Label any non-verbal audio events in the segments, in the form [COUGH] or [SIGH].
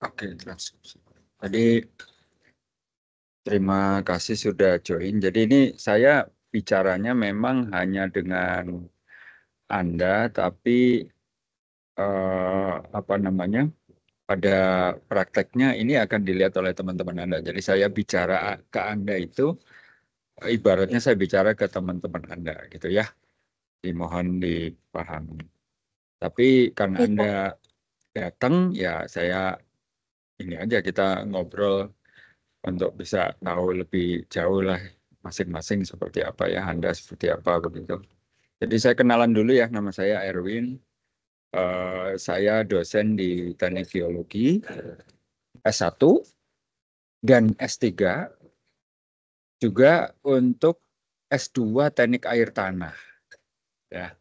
Oke, transkripsi. Tadi terima kasih sudah join. Jadi ini saya bicaranya memang hanya dengan Anda, tapi eh, apa namanya? Pada prakteknya ini akan dilihat oleh teman-teman Anda. Jadi saya bicara ke Anda itu ibaratnya saya bicara ke teman-teman Anda gitu ya. Dimohon dipahami. Tapi karena Anda datang ya saya ini aja kita ngobrol untuk bisa tahu lebih jauh lah masing-masing seperti apa ya Anda seperti apa begitu. Jadi saya kenalan dulu ya nama saya Erwin. Uh, saya dosen di Teknik Geologi S1 dan S3 juga untuk S2 Teknik Air Tanah. Ya.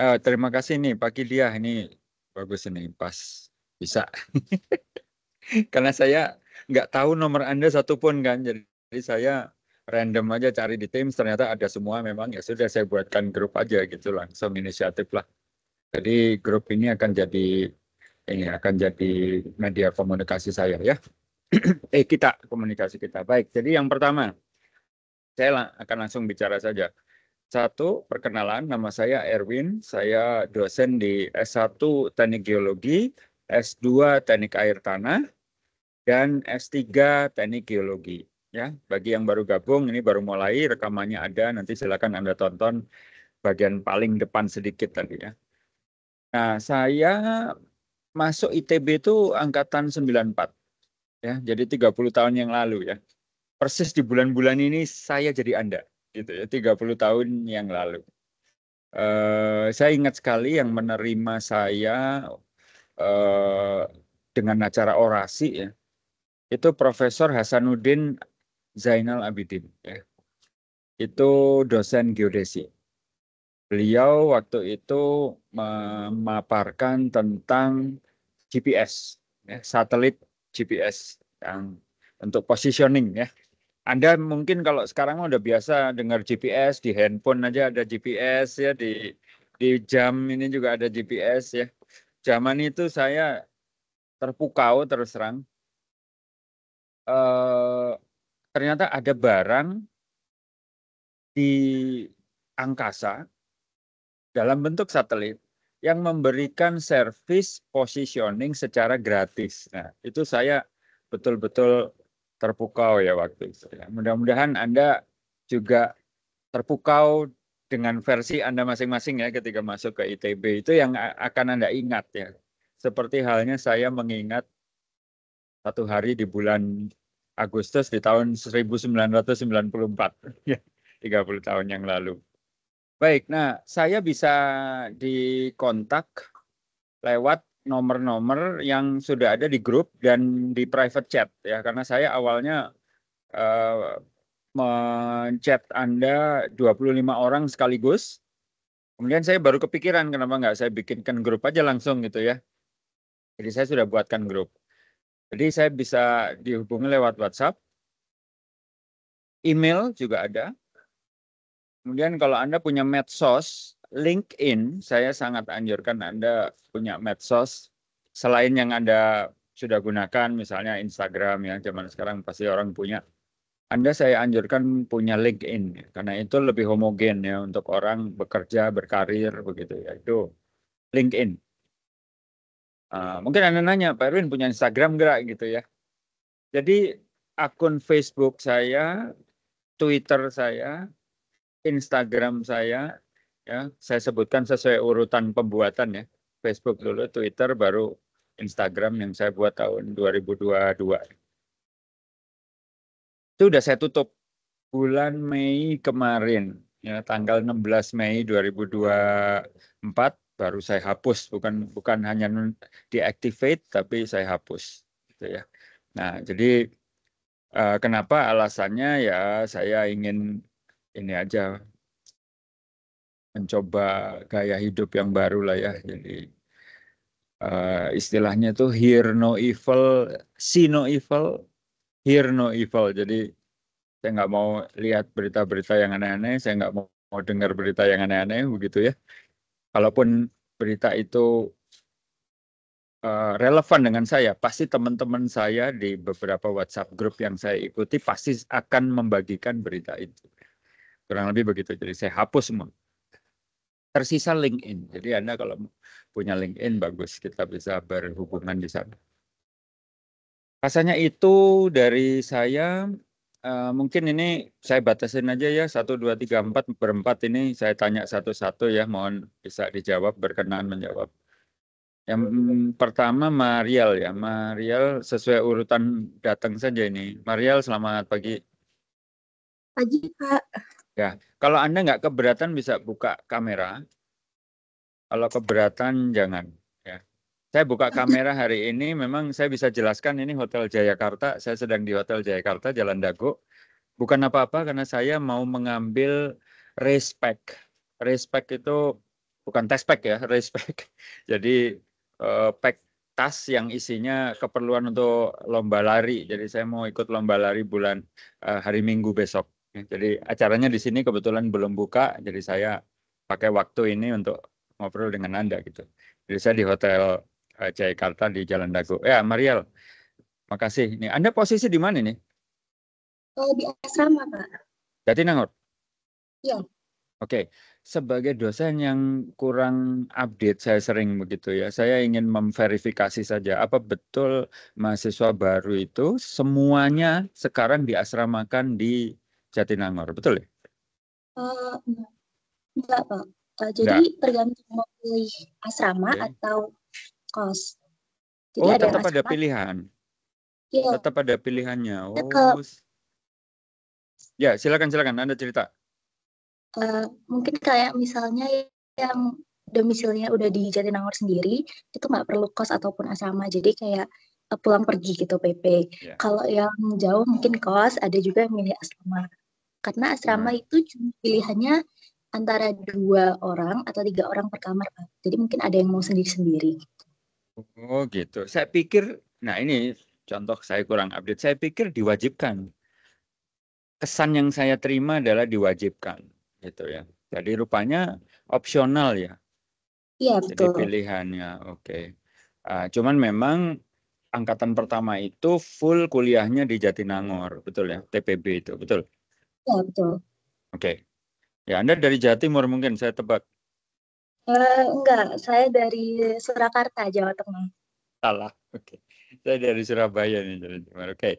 Uh, terima kasih nih Pak Kilia ini bagus ini pas bisa. [LAUGHS] [LAUGHS] karena saya nggak tahu nomor Anda satupun kan. Jadi, saya random aja cari di Teams ternyata ada semua memang ya sudah saya buatkan grup aja gitu langsung inisiatif lah. Jadi grup ini akan jadi ini akan jadi media komunikasi saya ya. [CLEARS THROAT] eh kita komunikasi kita. Baik, jadi yang pertama saya lang akan langsung bicara saja. Satu, perkenalan nama saya Erwin, saya dosen di S1 Teknik Geologi, S2 Teknik Air Tanah, dan S3 Teknik Geologi. Ya, bagi yang baru gabung ini baru mulai rekamannya ada nanti silakan Anda tonton bagian paling depan sedikit tadi ya. Nah, saya masuk ITB itu angkatan 94. Ya, jadi 30 tahun yang lalu ya. Persis di bulan-bulan ini saya jadi Anda gitu ya, 30 tahun yang lalu. Uh, saya ingat sekali yang menerima saya uh, dengan acara orasi ya itu Profesor Hasanuddin Zainal Abidin. Ya. Itu dosen geodesi. Beliau waktu itu memaparkan tentang GPS, ya, satelit GPS yang untuk positioning ya. Anda mungkin kalau sekarang udah biasa dengar GPS di handphone aja ada GPS ya di di jam ini juga ada GPS ya. Zaman itu saya terpukau terus terang Eh, ternyata ada barang di angkasa dalam bentuk satelit yang memberikan service positioning secara gratis. Nah, itu saya betul-betul terpukau ya waktu itu. Ya. Mudah-mudahan Anda juga terpukau dengan versi Anda masing-masing ya ketika masuk ke ITB itu yang akan Anda ingat ya. Seperti halnya saya mengingat satu hari di bulan Agustus di tahun 1994, 30 ya. tahun yang lalu. Baik, nah saya bisa dikontak lewat nomor-nomor yang sudah ada di grup dan di private chat ya karena saya awalnya uh, eh, mencet Anda 25 orang sekaligus. Kemudian saya baru kepikiran kenapa nggak saya bikinkan grup aja langsung gitu ya. Jadi saya sudah buatkan grup. Jadi saya bisa dihubungi lewat WhatsApp, email juga ada. Kemudian kalau Anda punya medsos, LinkedIn, saya sangat anjurkan Anda punya medsos selain yang Anda sudah gunakan, misalnya Instagram yang zaman sekarang pasti orang punya. Anda saya anjurkan punya LinkedIn karena itu lebih homogen ya untuk orang bekerja, berkarir begitu ya. Itu LinkedIn. Uh, mungkin Anda nanya, Pak Erwin punya Instagram gerak gitu ya. Jadi akun Facebook saya, Twitter saya, Instagram saya, ya saya sebutkan sesuai urutan pembuatan ya. Facebook dulu, Twitter, baru Instagram yang saya buat tahun 2022. Itu sudah saya tutup bulan Mei kemarin, ya tanggal 16 Mei 2024 baru saya hapus bukan bukan hanya deactivate tapi saya hapus gitu ya nah jadi eh, kenapa alasannya ya saya ingin ini aja mencoba gaya hidup yang baru lah ya jadi eh, istilahnya tuh hear no evil see no evil hear no evil jadi saya nggak mau lihat berita-berita yang aneh-aneh saya nggak mau, mau dengar berita yang aneh-aneh begitu ya kalaupun berita itu uh, relevan dengan saya, pasti teman-teman saya di beberapa WhatsApp grup yang saya ikuti pasti akan membagikan berita itu. Kurang lebih begitu. Jadi saya hapus semua. Tersisa LinkedIn. Jadi Anda kalau punya LinkedIn bagus, kita bisa berhubungan di sana. Rasanya itu dari saya Eh, mungkin ini saya batasin aja ya satu dua tiga empat berempat ini saya tanya satu-satu ya mohon bisa dijawab berkenaan menjawab. Yang pertama Mariel ya Mariel sesuai urutan datang saja ini Mariel selamat pagi. Pagi Pak. Ya kalau anda nggak keberatan bisa buka kamera. Kalau keberatan jangan saya buka kamera hari ini memang saya bisa jelaskan ini Hotel Jayakarta. Saya sedang di Hotel Jayakarta Jalan Dago. Bukan apa-apa karena saya mau mengambil respect. Respect itu bukan test pack ya, [LAUGHS] respect. Jadi eh, pack tas yang isinya keperluan untuk lomba lari. Jadi saya mau ikut lomba lari bulan eh, hari Minggu besok. Jadi acaranya di sini kebetulan belum buka, jadi saya pakai waktu ini untuk ngobrol dengan Anda gitu. Jadi saya di hotel Jakarta di Jalan Dago. Ya, Mariel, makasih. Ini, Anda posisi di mana nih? Eh, oh, di asrama, Pak. Jadi Nangor? Iya. Oke, okay. sebagai dosen yang kurang update, saya sering begitu ya. Saya ingin memverifikasi saja apa betul mahasiswa baru itu semuanya sekarang diasramakan di Jatinangor, betul ya? Uh, enggak, Pak. Uh, jadi enggak. tergantung mau pilih asrama okay. atau kos. Jadi oh, ada tetap ada pilihan. Ya. Tetap ada pilihannya. Ya, oh. Ke... Ya, silakan silakan Anda cerita. Uh, mungkin kayak misalnya yang domisilnya udah di Jatinangor sendiri itu nggak perlu kos ataupun asrama jadi kayak eh, pulang pergi gitu PP yeah. kalau yang jauh mungkin kos ada juga yang milih asrama karena asrama hmm. itu cuma pilihannya antara dua orang atau tiga orang per kamar jadi mungkin ada yang mau sendiri sendiri Oh gitu. Saya pikir, nah ini contoh saya kurang update. Saya pikir diwajibkan. Kesan yang saya terima adalah diwajibkan, gitu ya. Jadi rupanya opsional ya. Iya betul. Jadi pilihannya, oke. Okay. Uh, cuman memang angkatan pertama itu full kuliahnya di Jatinangor, betul ya? TPB itu, betul? Iya betul. Oke. Okay. Ya Anda dari Jatimur mungkin saya tebak. Uh, enggak, saya dari Surakarta, Jawa Tengah. Salah, oke. Okay. Saya dari Surabaya nih, dari Oke, okay.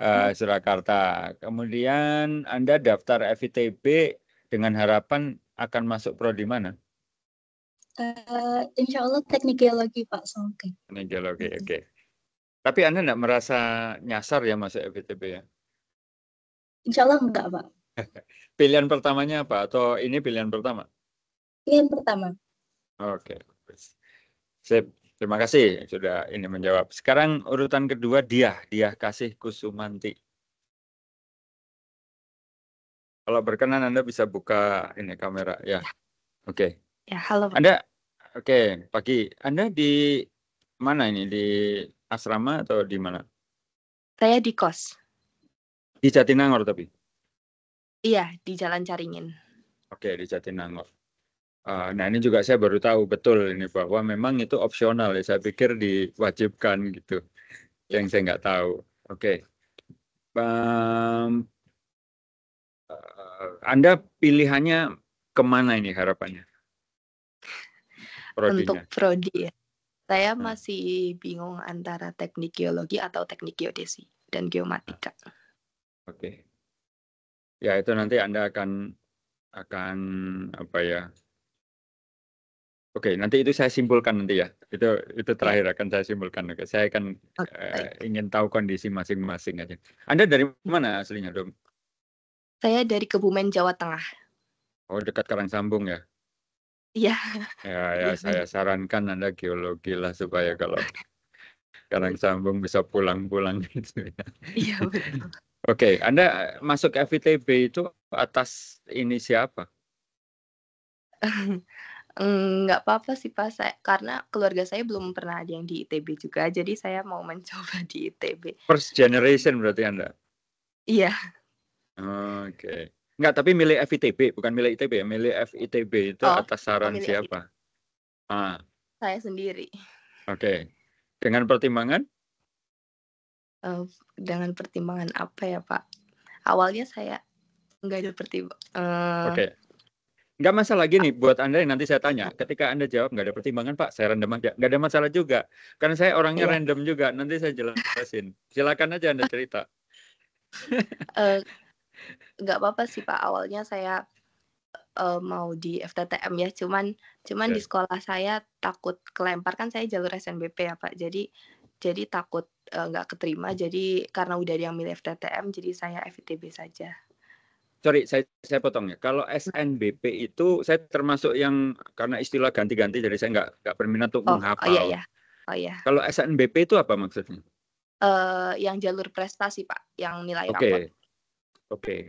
uh, eh, hmm. Surakarta. Kemudian Anda daftar FITB dengan harapan akan masuk pro di mana? Uh, insya Allah teknik geologi, Pak. So, okay. Teknik geologi, hmm. oke. Okay. Tapi Anda tidak merasa nyasar ya masuk FITB ya? Insya Allah enggak, Pak. [LAUGHS] pilihan pertamanya apa? Atau ini pilihan pertama? Pilihan pertama. Oke. Sip. Terima kasih sudah ini menjawab. Sekarang urutan kedua dia, dia kasih Kusumanti. Kalau berkenan Anda bisa buka ini kamera ya. ya. Oke. Okay. Ya, halo. Anda Oke, okay, pagi. Anda di mana ini? Di asrama atau di mana? Saya di kos. Di Jatinangor tapi. Iya, di Jalan Caringin. Oke, okay, di Jatinangor. Uh, nah ini juga saya baru tahu betul ini bahwa memang itu opsional ya saya pikir diwajibkan gitu iya. yang saya nggak tahu. Oke, okay. um, uh, eh, Anda pilihannya kemana ini harapannya? Prodinya. Untuk prodi ya, saya hmm. masih bingung antara teknik geologi atau teknik geodesi dan geomatika. Ah. Oke, okay. ya itu nanti Anda akan akan apa ya Oke, nanti itu saya simpulkan nanti ya. Itu itu iya. terakhir akan saya simpulkan. Oke, saya akan okay. uh, eh, ingin tahu kondisi masing-masing aja. Anda dari mana aslinya, Dom? Saya dari Kebumen, Jawa Tengah. Oh, dekat Karang Sambung ya? Iya. Ya, ya, iya, saya sarankan Anda geologi lah supaya iya. kalau Karang Sambung bisa pulang-pulang [LAUGHS] gitu ya. Iya, betul. Oke, Anda eh, masuk FITB itu atas ini siapa? [LAUGHS] nggak apa-apa sih, Pak, saya karena keluarga saya belum pernah ada yang di ITB juga, jadi saya mau [LAUGHS] mencoba di ITB. First generation berarti Anda? Iya. Oke. nggak tapi milih FITB, bukan milih ITB ya, milih FITB itu Oh, atas saran siapa? Ah. Saya sendiri. Oke. Dengan pertimbangan? uh, dengan pertimbangan apa ya, Pak? Awalnya saya nggak ada pertimbangan uh, eh, Oke nggak masalah gini ah. buat anda yang nanti saya tanya ketika anda jawab nggak ada pertimbangan pak saya random aja nggak ada masalah juga karena saya orangnya yeah. random juga nanti saya jelasin silakan aja anda cerita [LAUGHS] eh, nggak uh, apa-apa sih pak awalnya saya uh, mau di FTTM ya cuman cuman okay. di iya. sekolah saya takut kelempar kan saya jalur SNBP ya pak jadi jadi takut eh, nggak uh, keterima jadi karena udah ada yang milih FTTM jadi saya FITB saja sorry saya saya potong ya. Kalau SNBP itu saya termasuk yang karena istilah ganti-ganti jadi saya nggak nggak berminat untuk oh, oh menghafal. Oh iya iya. Oh iya. Kalau SNBP itu apa maksudnya? Uh, yang jalur prestasi Pak, yang nilai okay. Oke. Okay.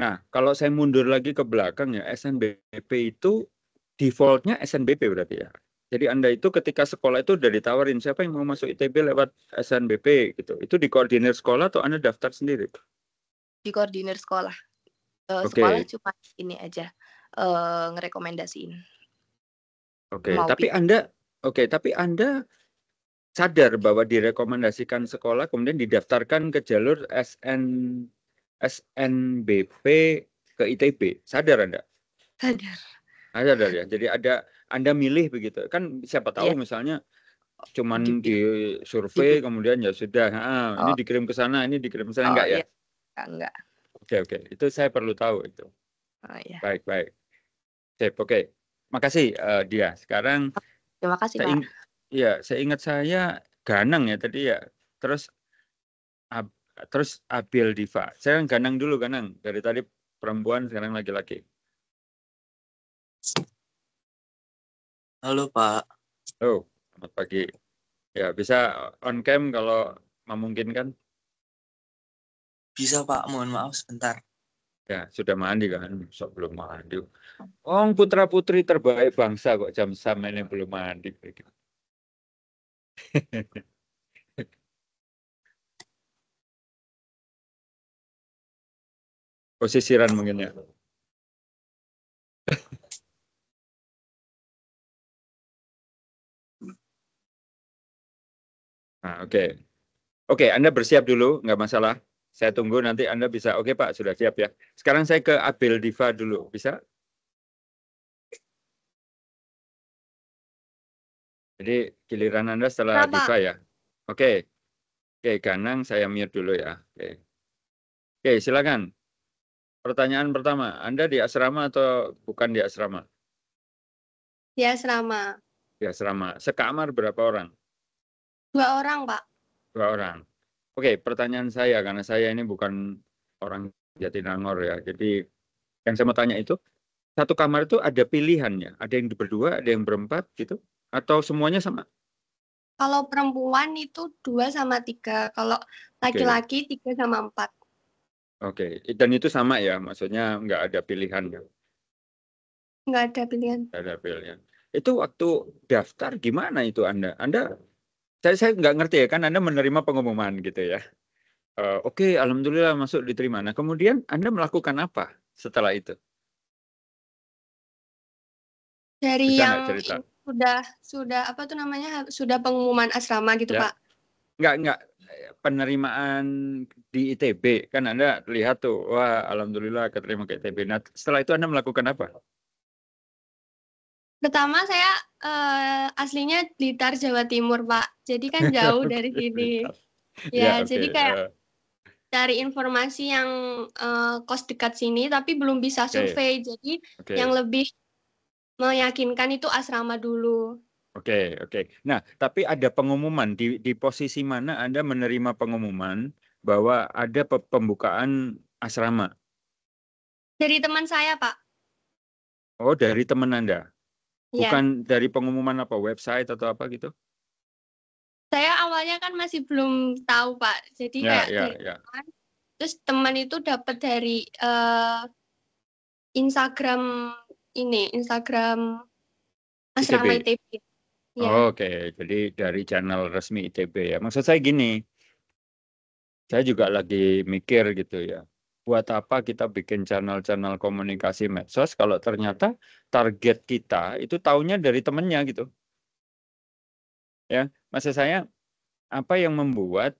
Nah, kalau saya mundur lagi ke belakang ya, SNBP itu defaultnya SNBP berarti ya. Jadi Anda itu ketika sekolah itu udah ditawarin siapa yang mau masuk ITB lewat SNBP gitu. Itu di koordinir sekolah atau Anda daftar sendiri? Di koordinir sekolah. Uh, eh, okay. Sekolah cuma ini aja uh, ngerekomendasiin. Oke, okay. tapi Anda oke, okay, tapi Anda sadar bahwa direkomendasikan sekolah kemudian didaftarkan ke jalur SN SNBP ke ITB. Sadar Anda? Sadar. Ada sadar ya. Jadi ada Anda milih begitu. Kan siapa tahu yeah. misalnya cuman di survei kemudian ya sudah, ah, oh. ini dikirim ke sana, ini dikirim ke sana oh, enggak ya? Iya. Enggak. Oke, oke. Itu saya perlu tahu itu. Oh, iya. Baik, baik. Oke oke. Okay. Makasih uh, dia. Sekarang oh, Terima kasih, saya Pak. Ya saya ingat saya Ganang ya tadi ya. Terus ab, terus Abil Diva. Saya Ganang dulu Ganang. Dari tadi perempuan sekarang laki-laki. Halo, Pak. Halo, oh, selamat pagi. Ya, bisa on cam kalau memungkinkan. Bisa Pak, mohon maaf sebentar. Ya, sudah mandi kan? Besok belum mandi. Wong putra putri terbaik bangsa kok jam sama ini belum mandi. [LAUGHS] Posisiran mungkin ya. [LAUGHS] nah, oke. Okay. Oke, okay, Anda bersiap dulu, nggak masalah. Saya tunggu nanti Anda bisa. Oke Pak, sudah siap ya. Sekarang saya ke Abel Diva dulu. Bisa? Jadi giliran Anda setelah Sama. Diva ya. Oke. Oke, Ganang saya mute dulu ya. Oke. Oke, silakan. Pertanyaan pertama, Anda di asrama atau bukan di asrama? Di asrama. Di asrama. Sekamar berapa orang? Dua orang, Pak. Dua orang. Oke, pertanyaan saya karena saya ini bukan orang Jatinangor ya. Jadi yang saya mau tanya itu satu kamar itu ada pilihannya, ada yang berdua, ada yang berempat gitu, atau semuanya sama? Kalau perempuan itu dua sama tiga, kalau laki-laki okay. tiga sama empat. Oke, okay. dan itu sama ya, maksudnya nggak ada pilihan ya? Nggak ada pilihan. Nggak ada pilihan. Itu waktu daftar gimana itu Anda? Anda saya saya nggak ngerti ya kan Anda menerima pengumuman gitu ya. Uh, Oke, okay, alhamdulillah masuk diterima. Nah, kemudian Anda melakukan apa setelah itu? Dari Bisa yang sudah sudah apa tuh namanya sudah pengumuman asrama gitu ya. Pak? Nggak nggak penerimaan di ITB kan Anda lihat tuh wah alhamdulillah keterima ke ITB. Nah, setelah itu Anda melakukan apa? Pertama saya uh, aslinya Blitar Jawa Timur Pak jadi kan [LAUGHS] jauh dari sini ya, ya okay. jadi kayak uh. cari informasi yang uh, kos dekat sini tapi belum bisa survei jadi okay. yang lebih meyakinkan itu asrama dulu Oke, okay, oke. Okay. Nah, tapi ada pengumuman di di posisi mana Anda menerima pengumuman bahwa ada pe pembukaan asrama? Dari teman saya, Pak. Oh, dari teman Anda. Ya. Bukan dari pengumuman apa website atau apa gitu? Saya awalnya kan masih belum tahu Pak. Jadi yeah, kayak Teman, ya, ya. terus teman itu dapat dari uh, Instagram ini, Instagram asrama ITB. ITB. Yeah. Oh, Oke, okay. jadi dari channel resmi ITB ya. Maksud saya gini, saya juga lagi mikir gitu ya buat apa kita bikin channel-channel komunikasi medsos kalau ternyata target kita itu taunya dari temennya gitu. Ya, maksud saya apa yang membuat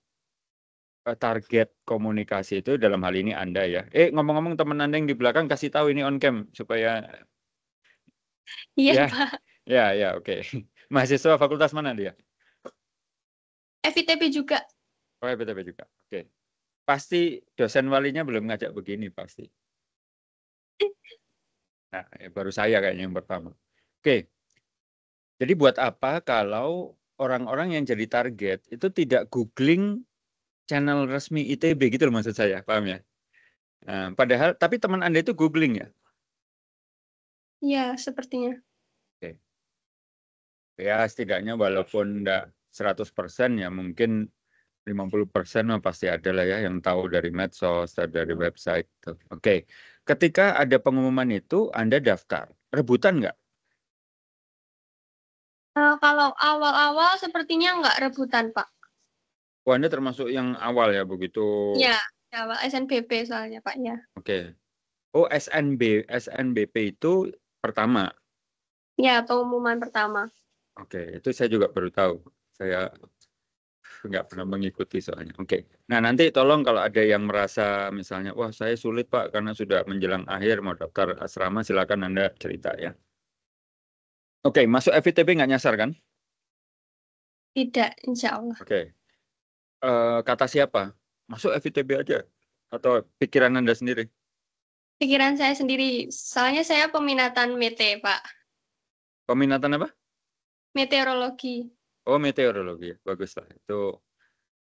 eh, target komunikasi itu dalam hal ini Anda ya. Eh ngomong-ngomong teman Anda yang di belakang kasih tahu ini on cam supaya Iya, ya. Pak. Ya, ya, oke. Okay. [LAUGHS] Mahasiswa fakultas mana dia? FITP juga. Oh, FITP juga. Oke. Okay pasti dosen walinya belum ngajak begini pasti. Nah, ya baru saya kayaknya yang pertama. Oke. Jadi buat apa kalau orang-orang yang jadi target itu tidak googling channel resmi ITB gitu loh maksud saya, paham ya? Nah, padahal tapi teman Anda itu googling ya? ya sepertinya. Oke. Ya, setidaknya walaupun enggak 100% ya mungkin 50 persen pasti ada lah ya yang tahu dari medsos, dari iya. website. Gitu. Oke, okay. ketika ada pengumuman itu Anda daftar, rebutan nggak? Uh, kalau awal-awal sepertinya nggak rebutan Pak. Oh, Anda termasuk yang awal ya begitu? Iya, awal SNBP soalnya Pak ya. Oke. Okay. Oh SNB, SNBP itu pertama? Ya, pengumuman pertama. Oke, okay. itu saya juga baru tahu. Saya nggak pernah mengikuti soalnya. Oke. Okay. Nah nanti tolong kalau ada yang merasa misalnya wah saya sulit pak karena sudah menjelang akhir mau daftar asrama silakan anda cerita ya. Oke okay, masuk FITB nggak nyasar kan? Tidak, insya Allah. Oke. Okay. Uh, eh, kata siapa? Masuk FITB aja atau pikiran anda sendiri? Pikiran saya sendiri. Soalnya saya peminatan MT pak. Peminatan apa? Meteorologi. Oh meteorologi, lah itu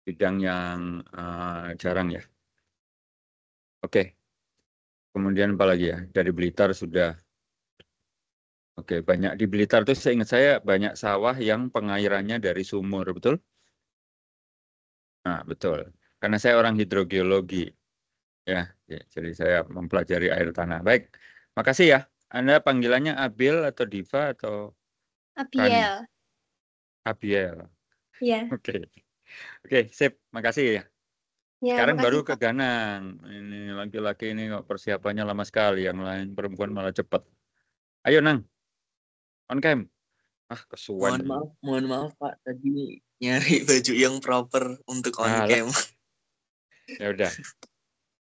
bidang yang uh, jarang ya. Oke, okay. kemudian apa lagi ya dari Blitar sudah. Oke okay, banyak di Blitar itu saya ingat saya banyak sawah yang pengairannya dari sumur betul? Nah betul, karena saya orang hidrogeologi ya, ya jadi saya mempelajari air tanah. Baik, makasih ya. Anda panggilannya Abil atau Diva atau Abiel? Kani? Abiel. Iya. [LAUGHS] Oke. Oke, sip. Makasih ya. Ya, Sekarang baru ke Ganang. Ini laki-laki ini kok persiapannya lama sekali, yang lain perempuan malah cepat. Ayo, Nang. On cam. Ah, kesuwan. Mohon maaf, mohon maaf, Pak. Tadi nyari baju yang proper untuk on nah, cam. [LAUGHS] Ya udah.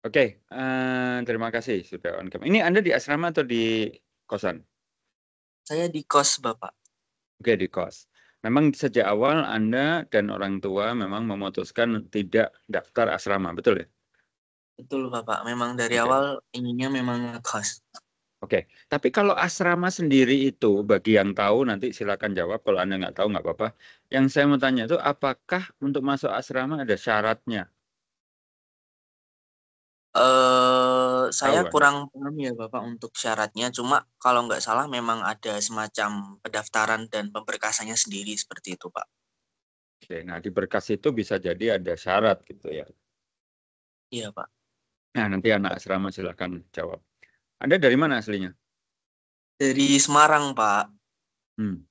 Oke, okay, uh, eh, terima kasih sudah on cam. Ini Anda di asrama atau di kosan? Saya di kos, Bapak. Oke, okay, di kos memang sejak awal Anda dan orang tua memang memutuskan tidak daftar asrama, betul ya? Betul Bapak, memang dari okay. awal inginnya memang ngekos. Oke, okay. tapi kalau asrama sendiri itu bagi yang tahu nanti silakan jawab. Kalau anda nggak tahu nggak apa-apa. Yang saya mau tanya itu apakah untuk masuk asrama ada syaratnya? Eh, saya Awas. Kan? kurang paham ya Bapak untuk syaratnya, cuma kalau nggak salah memang ada semacam pendaftaran dan pemberkasannya sendiri seperti itu Pak. Oke, nah di berkas itu bisa jadi ada syarat gitu ya. Iya Pak. Nah nanti anak asrama silahkan jawab. Anda dari mana aslinya? Dari Semarang Pak. Hmm.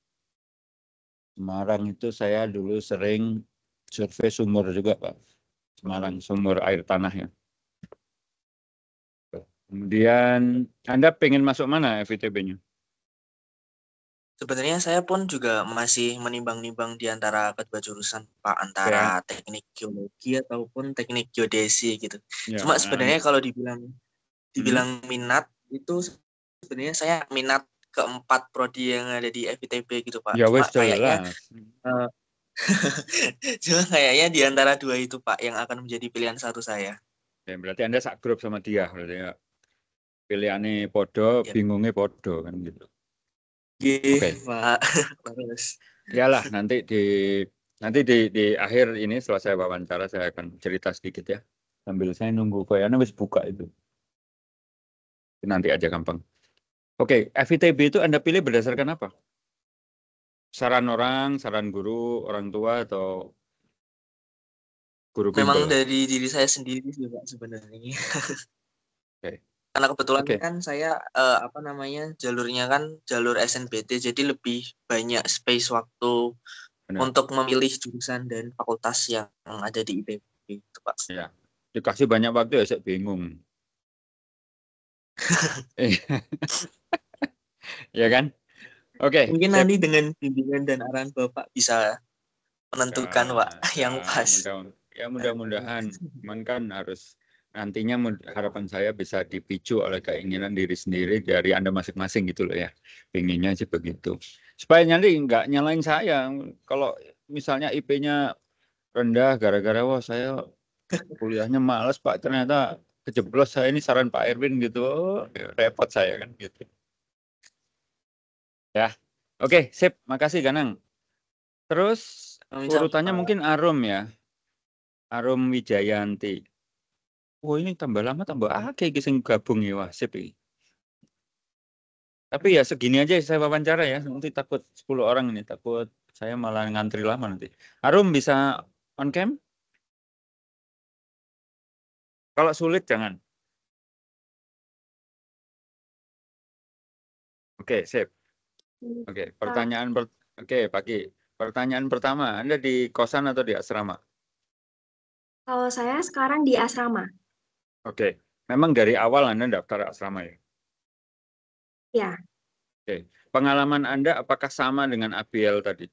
Semarang itu saya dulu sering survei sumur juga Pak. Semarang sumur air tanah ya. Kemudian Anda pengen masuk mana FITB-nya? Sebenarnya saya pun juga masih menimbang-nimbang di antara kedua jurusan Pak antara ya. teknik geologi ataupun teknik geodesi gitu. Ya. Cuma ah. sebenarnya kalau dibilang dibilang hmm. minat itu sebenarnya saya minat keempat prodi yang ada di FITB gitu Pak. Ya wes kayaknya, eh, [LAUGHS] Cuma kayaknya di antara dua itu Pak yang akan menjadi pilihan satu saya. Ya, berarti Anda sak grup sama dia berarti ya pilihannya podo, yeah. bingungnya podo kan gitu. Iya, Oke, okay. Pak. [LAUGHS] Iyalah nanti di nanti di di akhir ini setelah saya wawancara saya akan cerita sedikit ya. Sambil saya nunggu koyana wis buka itu. Nanti aja gampang. Oke, okay, FITB itu Anda pilih berdasarkan apa? Saran orang, saran guru, orang tua atau guru Memang dari diri saya sendiri sih Pak sebenarnya. [LAUGHS] Oke karena kebetulan okay. kan saya uh, apa namanya jalurnya kan jalur SNBT jadi lebih banyak space waktu Benar. untuk memilih jurusan dan fakultas yang ada di IPB itu pak. Ya dikasih banyak waktu ya saya bingung. ya kan? Oke. Okay. Mungkin nanti dengan bimbingan dan arahan bapak bisa menentukan ah, ya, pak yang pas. Mudah, ya mudah-mudahan, cuman kan harus nantinya harapan saya bisa dipicu oleh keinginan diri sendiri dari Anda masing-masing gitu loh ya. Pinginnya sih begitu. Supaya nanti nggak nyalain saya. Kalau misalnya IP-nya rendah gara-gara wah saya kuliahnya males Pak ternyata kejeblos saya ini saran Pak Erwin gitu. Oh, repot saya kan gitu. Ya. Oke, sip. Makasih Ganang. Terus urutannya mungkin Arum ya. Arum Wijayanti. Wah oh, ini tambah lama tambah akeh kayak sing gabung ya Wasip Tapi ya segini aja ya saya wawancara ya. Nanti takut 10 orang ini, takut saya malah ngantri lama nanti. Arum bisa on cam? Kalau sulit jangan. Oke, okay, sip. Oke, okay, iya. pertanyaan per Oke, okay, pagi. Pertanyaan pertama, Anda di kosan atau di asrama? Kalau saya sekarang di asrama. Oke, memang dari awal Anda daftar asrama ya? Ya. Oke, pengalaman Anda apakah sama dengan APL tadi?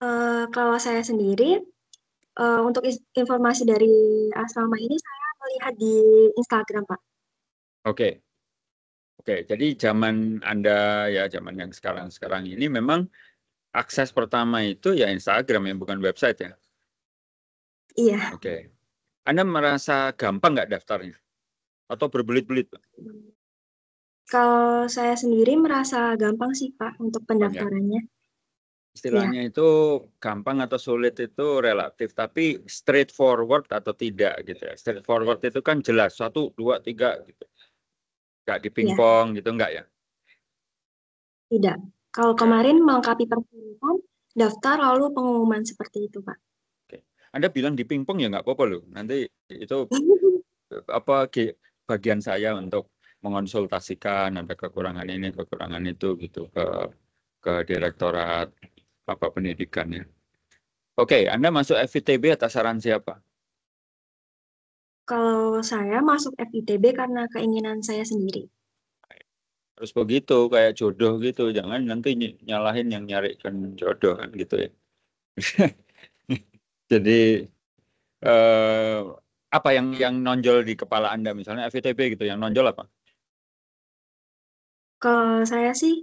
Uh, kalau saya sendiri, uh, untuk informasi dari asrama ini saya melihat di Instagram, Pak. Oke, Oke, jadi zaman Anda ya zaman yang sekarang-sekarang ini memang akses pertama itu ya Instagram yang bukan website ya. Iya. Oke. Anda merasa gampang nggak daftarnya? Atau berbelit-belit, Kalau saya sendiri merasa gampang sih, Pak, untuk ya? pendaftarannya. Istilahnya ya. itu gampang atau sulit itu relatif, tapi straightforward atau tidak gitu ya. Straightforward itu kan jelas, satu, dua, tiga gitu. Nggak dipingpong ya. gitu, nggak ya? Tidak. Kalau kemarin melengkapi persyaratan, daftar lalu pengumuman seperti itu, Pak. Anda bilang di pingpong ya nggak apa-apa loh. Nanti itu apa bagian saya untuk mengonsultasikan ada kekurangan ini, kekurangan itu gitu ke ke direktorat apa pendidikannya. Oke, okay, Anda masuk FITB atas saran siapa? Kalau saya masuk FITB karena keinginan saya sendiri. Harus begitu, kayak jodoh gitu. Jangan nanti nyalahin yang nyarikan jodoh kan gitu ya. [LAUGHS] jadi eh, apa yang yang nonjol di kepala anda misalnya FITB gitu yang nonjol apa kalau saya sih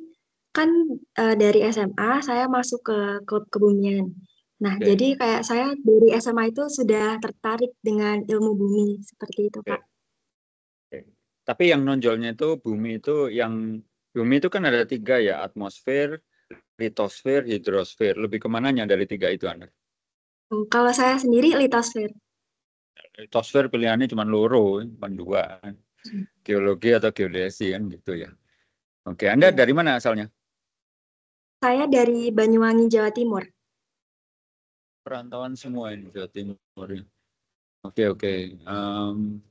kan uh, dari SMA saya masuk ke klub kebumian. Nah, okay. jadi kayak saya dari SMA itu sudah tertarik dengan ilmu bumi seperti itu, Pak. Okay. Tapi yang nonjolnya itu bumi itu yang bumi itu kan ada tiga ya, atmosfer, litosfer, hidrosfer. Lebih kemana kemananya dari tiga itu, Anda? Hmm, kalau saya sendiri litosfer. Litosfer pilihannya cuma loro, cuma dua. Hmm. Geologi atau geodesi kan gitu ya. Oke, Anda hmm. dari mana asalnya? Saya dari Banyuwangi, Jawa Timur. Perantauan semua ini Jawa Timur. Ya. Oke, oke. Um,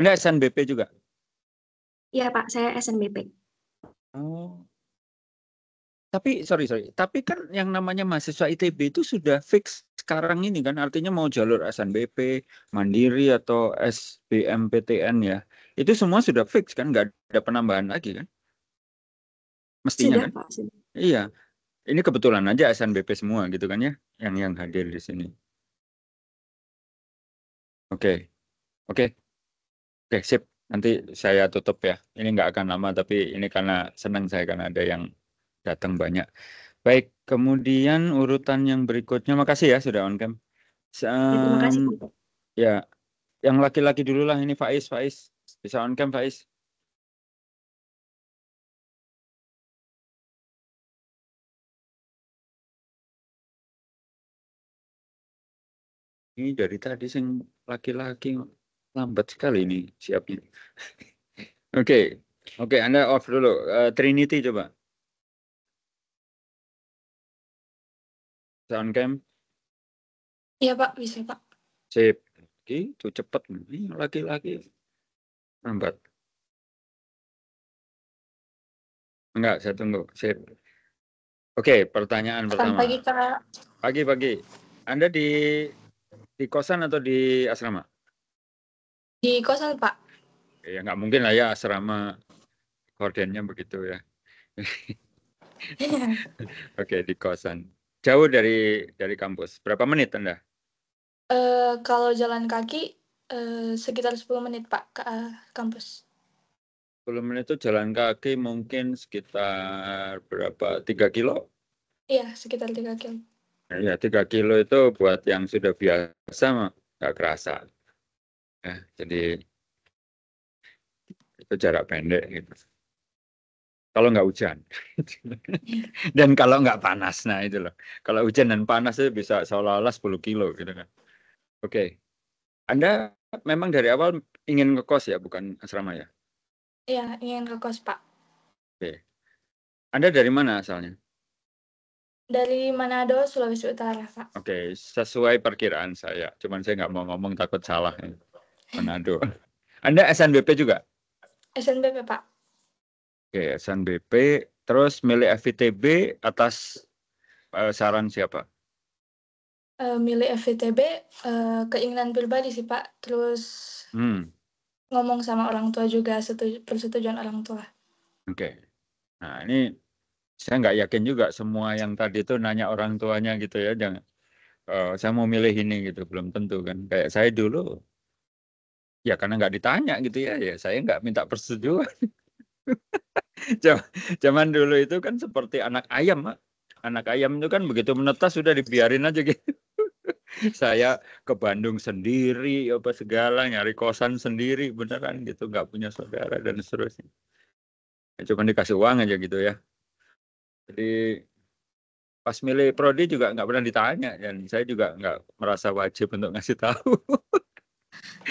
Anda SNBP juga? Iya, Pak. Saya SNBP. Oh, tapi sorry sorry tapi kan yang namanya mahasiswa ITB itu sudah fix sekarang ini kan artinya mau jalur SNBP, Mandiri atau SBMPTN ya, itu semua sudah fix kan, nggak ada penambahan lagi kan? Mestinya sudah, kan? Pak, Iya, ini kebetulan aja SNBP semua gitu kan ya, yang yang hadir di sini. Oke, okay. oke, okay. oke, okay, sip. Nanti saya tutup ya. Ini nggak akan lama, tapi ini karena senang saya karena ada yang datang banyak. Baik, kemudian urutan yang berikutnya, makasih ya sudah on cam. Um, ya, ya, yang laki-laki dulu lah ini Faiz, Faiz. Bisa on cam Faiz. Ini dari tadi sing laki-laki lambat sekali ini siapnya. [LAUGHS] Oke, oke okay, Anda off dulu. Uh, Trinity coba. bisa on cam? Iya Pak, bisa Pak. Sip. Oke, itu cepat. Lagi-lagi. Lambat. Enggak, saya tunggu. Sip. Oke, pertanyaan Selamat pertama. Pagi, Kak. Pagi-pagi. Anda di di kosan atau di asrama? Di kosan, Pak. Ya nggak mungkin lah ya asrama kordennya begitu ya. [LAUGHS] [LAUGHS] Oke, okay, di kosan. Jauh dari dari kampus. Berapa menit Anda? Uh, kalau jalan kaki uh, sekitar 10 menit Pak ke kampus. 10 menit itu jalan kaki mungkin sekitar berapa? 3 kilo? Iya, sekitar 3 kilo. Iya, 3 kilo itu buat yang sudah biasa nggak kerasa. Ya, jadi itu jarak pendek gitu kalau nggak hujan [LAUGHS] dan kalau nggak panas nah itu loh kalau hujan dan panas itu bisa seolah-olah 10 kilo gitu kan oke okay. anda memang dari awal ingin ngekos ya bukan asrama ya iya ingin ngekos pak oke okay. anda dari mana asalnya dari Manado Sulawesi Utara pak oke okay. sesuai perkiraan saya cuman saya nggak mau ngomong takut salah ya. Manado [LAUGHS] Anda SNBP juga SNBP pak Oke, okay, BP. Terus milik FITB atas uh, saran siapa? Uh, milik FITB uh, eh, keinginan pribadi sih Pak. Terus hmm. ngomong sama orang tua juga persetujuan orang tua. Oke. Okay. Nah ini saya nggak yakin juga semua yang tadi itu nanya orang tuanya gitu ya. Jangan uh, saya mau milih ini gitu belum tentu kan. Kayak saya dulu ya karena nggak ditanya gitu ya ya saya nggak minta persetujuan. [LAUGHS] Zaman [LAUGHS] dulu itu kan seperti anak ayam, Mak. Anak ayam itu kan begitu menetas sudah dibiarin aja gitu. [LAUGHS] Saya ke Bandung sendiri, apa segala, nyari kosan sendiri, beneran gitu, nggak punya saudara dan seterusnya. Ya, cuman dikasih uang aja gitu ya. Jadi pas milih prodi juga nggak pernah ditanya dan saya juga nggak merasa wajib untuk ngasih tahu.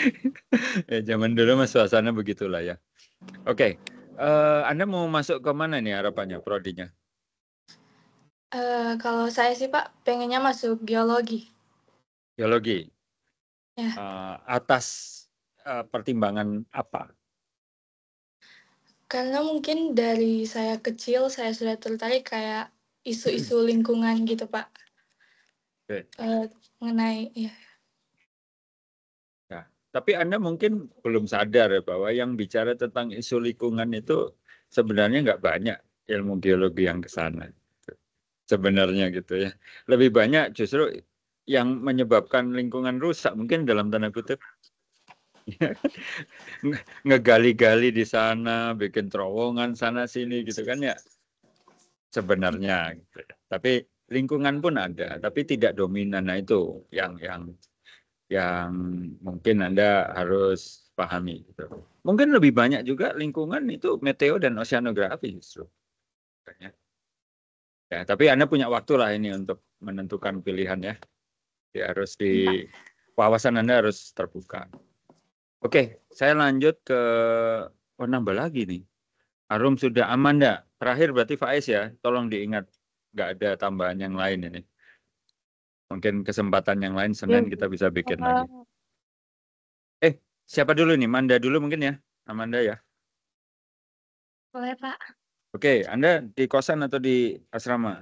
[LAUGHS] ya, zaman dulu mas suasana begitulah ya. Oke, okay. Uh, Anda mau masuk ke mana nih harapannya, prodinya? Uh, kalau saya sih Pak, pengennya masuk geologi. Geologi. Ya. Uh, atas uh, pertimbangan apa? Karena mungkin dari saya kecil saya sudah tertarik kayak isu-isu lingkungan gitu Pak. Okay. Uh, mengenai ya. Tapi Anda mungkin belum sadar ya bahwa yang bicara tentang isu lingkungan itu sebenarnya nggak banyak ilmu geologi yang ke sana. Gitu. Sebenarnya gitu ya. Lebih banyak justru yang menyebabkan lingkungan rusak mungkin dalam tanda kutip [LAUGHS] ngegali-gali di sana, bikin terowongan sana sini gitu kan ya. Sebenarnya gitu. Ya. Tapi lingkungan pun ada, tapi tidak dominan nah itu yang yang yang mungkin Anda harus pahami. Gitu. Mungkin lebih banyak juga lingkungan itu meteo dan oceanografi justru. Ya, tapi Anda punya waktu lah ini untuk menentukan pilihan ya. Jadi harus di iya. wawasan Anda harus terbuka. Oke, saya lanjut ke oh nambah lagi nih. Arum sudah aman Amanda. Terakhir berarti Faiz ya. Tolong diingat nggak ada tambahan yang lain ini. Mungkin kesempatan yang lain Senin iya, kita bisa bikin uh. lagi. Eh, siapa dulu nih? Manda dulu mungkin ya. Amanda ya. Boleh, Pak. Oke, Anda di kosan atau di asrama?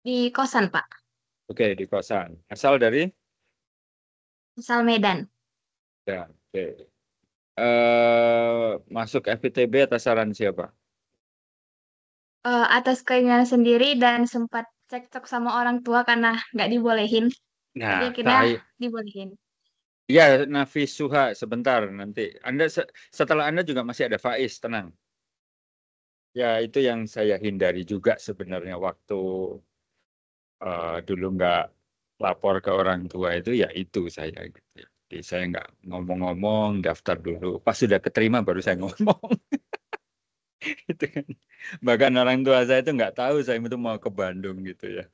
Di kosan, Pak. Oke, di kosan. Asal dari? Asal Medan. Ya, oke. Uh, masuk FPTB atas saran siapa? Uh, atas keinginan sendiri dan sempat cekcok sama orang tua karena nggak dibolehin. Nah, Jadi dibolehin. Ya, Nafi Suha sebentar nanti. Anda setelah Anda juga masih ada Faiz, tenang. Ya, itu yang saya hindari juga sebenarnya waktu uh, dulu nggak lapor ke orang tua itu ya itu saya gitu. Jadi saya nggak ngomong-ngomong, daftar dulu. Pas sudah keterima baru saya ngomong. [LAUGHS] [LAUGHS] gitu kan. Bahkan orang tua saya itu nggak tahu saya itu mau ke Bandung gitu ya.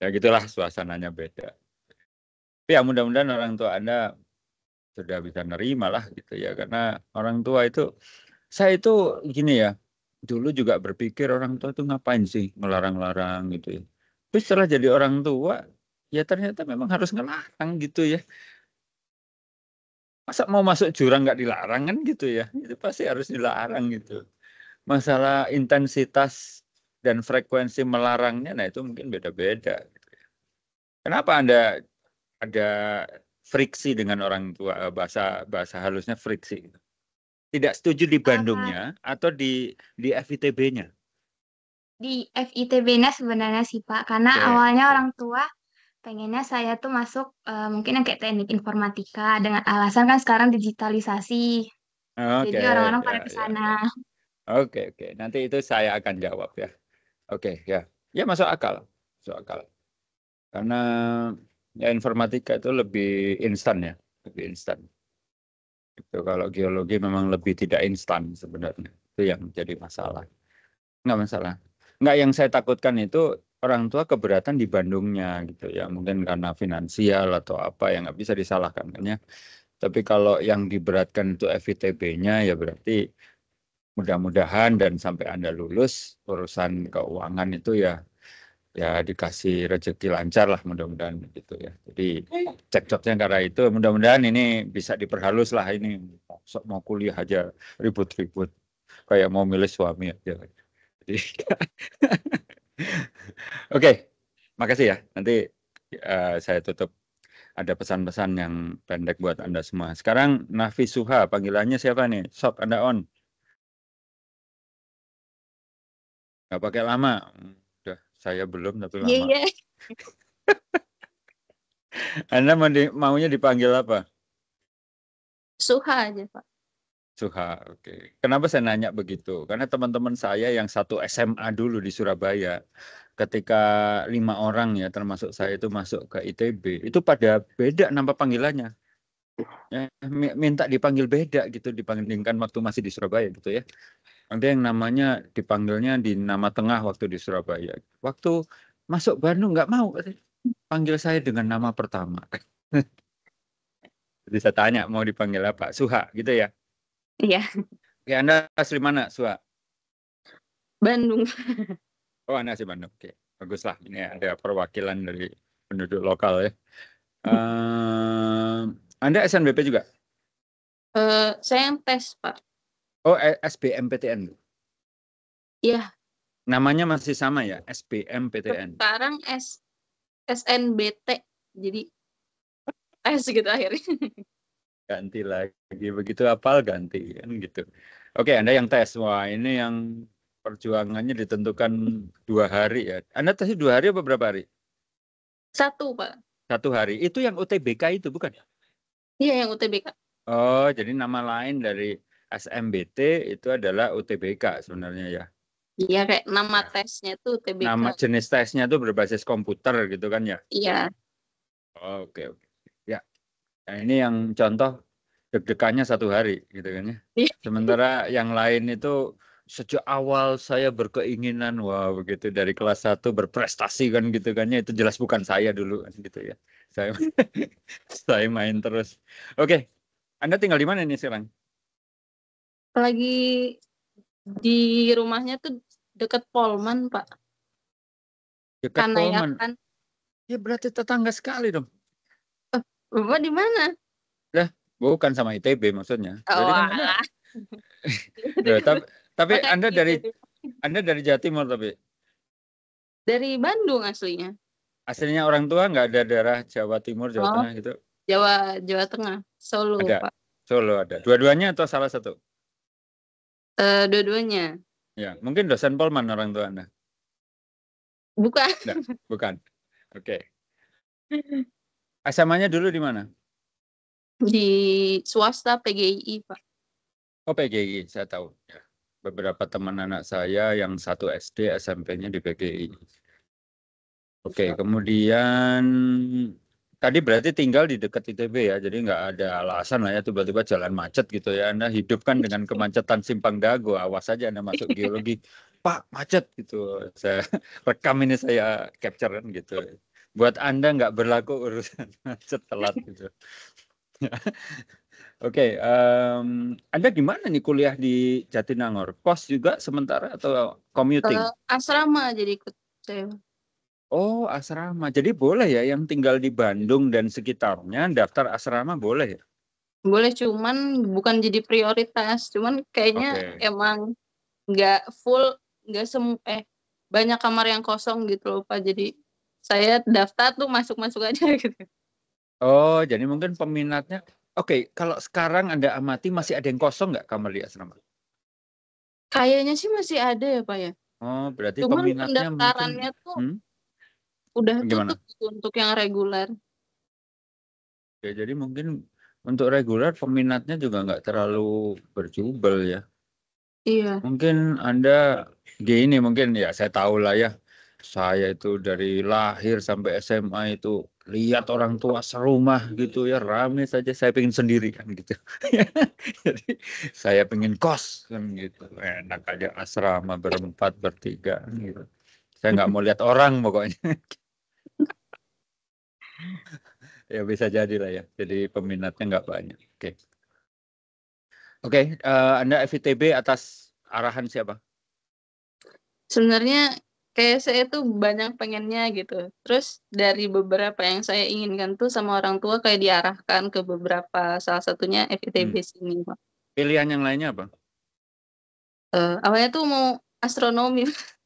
Ya gitulah suasananya beda. Tapi ya mudah-mudahan orang tua Anda sudah bisa nerima lah gitu ya karena orang tua itu saya itu gini ya dulu juga berpikir orang tua itu ngapain sih ngelarang-larang gitu ya. Tapi setelah jadi orang tua ya ternyata memang harus ngelarang gitu ya masa mau masuk jurang nggak dilarang kan gitu ya itu pasti harus dilarang gitu masalah intensitas dan frekuensi melarangnya nah itu mungkin beda-beda gitu ya. kenapa anda ada friksi dengan orang tua eh, bahasa bahasa halusnya friksi gitu? tidak setuju di Bandungnya Apa? atau di di FITB-nya di FITB-nya sebenarnya sih Pak, karena okay. awalnya orang tua pengennya saya tuh masuk uh, mungkin yang kayak teknik informatika dengan alasan kan sekarang digitalisasi. Okay, Jadi orang-orang ya, pada ke ya, sana. Ya, ya. Oke, oke. Nanti itu saya akan jawab ya. Oke, ya. Ya masuk akal. Masuk akal. Karena ya informatika itu lebih instan ya, lebih instan. Itu kalau geologi memang lebih tidak instan sebenarnya. Itu yang menjadi masalah. Enggak masalah. Enggak yang saya takutkan itu orang tua keberatan di Bandungnya gitu ya mungkin karena finansial atau apa yang nggak bisa disalahkan kan ya tapi kalau yang diberatkan itu FITB-nya ya berarti mudah-mudahan dan sampai anda lulus urusan keuangan itu ya ya dikasih rezeki lancar lah mudah-mudahan gitu ya jadi cekcoknya karena itu mudah-mudahan ini bisa diperhalus lah ini sok mau kuliah aja ribut-ribut kayak mau milih suami aja jadi [LAUGHS] Oke, okay. makasih ya. Nanti uh, saya tutup ada pesan-pesan yang pendek buat Anda semua. Sekarang Nafi Suha, panggilannya siapa nih? Sob, Anda on. Gak pakai lama. Udah, saya belum tapi lama. Yeah, iya. [LAUGHS] yeah. anda mau maunya dipanggil apa? Suha aja, Pak. Suha, oke. Okay. Kenapa saya nanya begitu? Karena teman-teman saya yang satu SMA dulu di Surabaya, ketika lima orang ya termasuk saya itu masuk ke ITB, itu pada beda nama panggilannya. Ya, minta dipanggil beda gitu, dibandingkan waktu masih di Surabaya gitu ya. Ada yang namanya dipanggilnya di nama tengah waktu di Surabaya. Waktu masuk Bandung nggak mau, panggil saya dengan nama pertama. [LAUGHS] Jadi saya tanya mau dipanggil apa? Suha gitu ya Iya. Oke, Anda asli mana, Sua? Bandung. oh, Anda asli Bandung. Oke, baguslah. Ini ada perwakilan dari penduduk lokal ya. Uh, Anda SNBP juga? Uh, saya yang tes, Pak. Oh, eh, SBMPTN. Iya. Namanya masih sama ya, SBMPTN. Sekarang S SNBT. Jadi S gitu akhirnya ganti lagi begitu apal ganti kan gitu oke anda yang tes wah ini yang perjuangannya ditentukan dua hari ya anda tes dua hari apa berapa hari satu pak satu hari itu yang UTBK itu bukan ya iya yang UTBK oh jadi nama lain dari SMBT itu adalah UTBK sebenarnya ya Iya kayak nama ya. tesnya itu UTBK. Nama jenis tesnya itu berbasis komputer gitu kan ya? Iya. Oh, oke oke. Nah, ini yang contoh deg-degannya satu hari gitu kan ya. Iya. Sementara yang lain itu sejak awal saya berkeinginan wah wow, begitu dari kelas 1 berprestasi kan gitu kan ya itu jelas bukan saya dulu gitu ya. Saya [LAUGHS] saya main terus. Oke. Okay. Anda tinggal di mana nih sekarang? Lagi di rumahnya tuh dekat Polman, Pak. Dekat Karena ya Polman. Ya, ya berarti tetangga sekali dong. Bapak di mana? Lah, bukan sama ITB maksudnya. Oh, Jadi kan [LAUGHS] tapi, tapi Maka Anda dari Anda dari Jawa Timur tapi dari Bandung aslinya. Aslinya orang tua nggak ada daerah Jawa Timur, Jawa oh, Tengah gitu? Jawa Jawa Tengah, Solo ada. Pak. Solo ada. Dua-duanya atau salah satu? Uh, dua-duanya. Ya, mungkin dosen Polman orang tua Anda. Bukan. Nah, bukan. Oke. Okay. [LAUGHS] SMA-nya dulu di mana? Di swasta PGI, Pak. Oh, PGI, saya tahu. Ya, beberapa teman anak saya yang satu SD, SMP-nya di PGI. Oke, kemudian tadi berarti tinggal di dekat ITB ya, jadi nggak ada alasan lah ya tiba-tiba jalan macet gitu ya. Anda hidup kan dengan kemacetan Simpang Dago, awas aja Anda masuk geologi, [LAUGHS] Pak macet gitu. Saya rekam ini saya capture gitu buat anda nggak berlaku urusan macet [LAUGHS] telat gitu. [LAUGHS] Oke, okay, um, Anda gimana nih kuliah di Jatinangor? Pos juga sementara atau commuting? Uh, asrama jadi ikut saya. Oh, asrama. Jadi boleh ya yang tinggal di Bandung dan sekitarnya daftar asrama boleh ya? Boleh, cuman bukan jadi prioritas. Cuman kayaknya okay. emang nggak full, nggak sem eh banyak kamar yang kosong gitu loh Pak. Jadi saya daftar tuh masuk-masuk aja [LAUGHS] gitu. Oh, jadi mungkin peminatnya. Oke, okay, kalau sekarang Anda amati masih ada yang kosong nggak kamar di asrama? Kayaknya sih masih ada ya, Pak ya. Oh, berarti Cuman peminatnya pendaftarannya mungkin... tuh hmm? udah Gimana? tutup gitu untuk yang reguler. Ya, jadi mungkin untuk reguler peminatnya juga nggak terlalu berjubel ya. Iya. Mungkin Anda gini mungkin ya saya tahu lah ya saya itu dari lahir sampai SMA itu lihat orang tua serumah gitu ya rame saja saya pengen sendiri kan gitu [LAUGHS] jadi saya pengen kos kan gitu enak aja asrama berempat bertiga gitu saya nggak mau lihat orang pokoknya [LAUGHS] ya bisa jadi lah ya jadi peminatnya nggak banyak oke okay. oke okay, uh, eh, anda FITB atas arahan siapa sebenarnya kayak saya tuh banyak pengennya gitu. Terus dari beberapa yang saya inginkan tuh sama orang tua kayak diarahkan ke beberapa salah satunya FITB hmm. sini, Pak. Pilihan yang lainnya apa? Uh, awalnya tuh mau astronomi. [LAUGHS]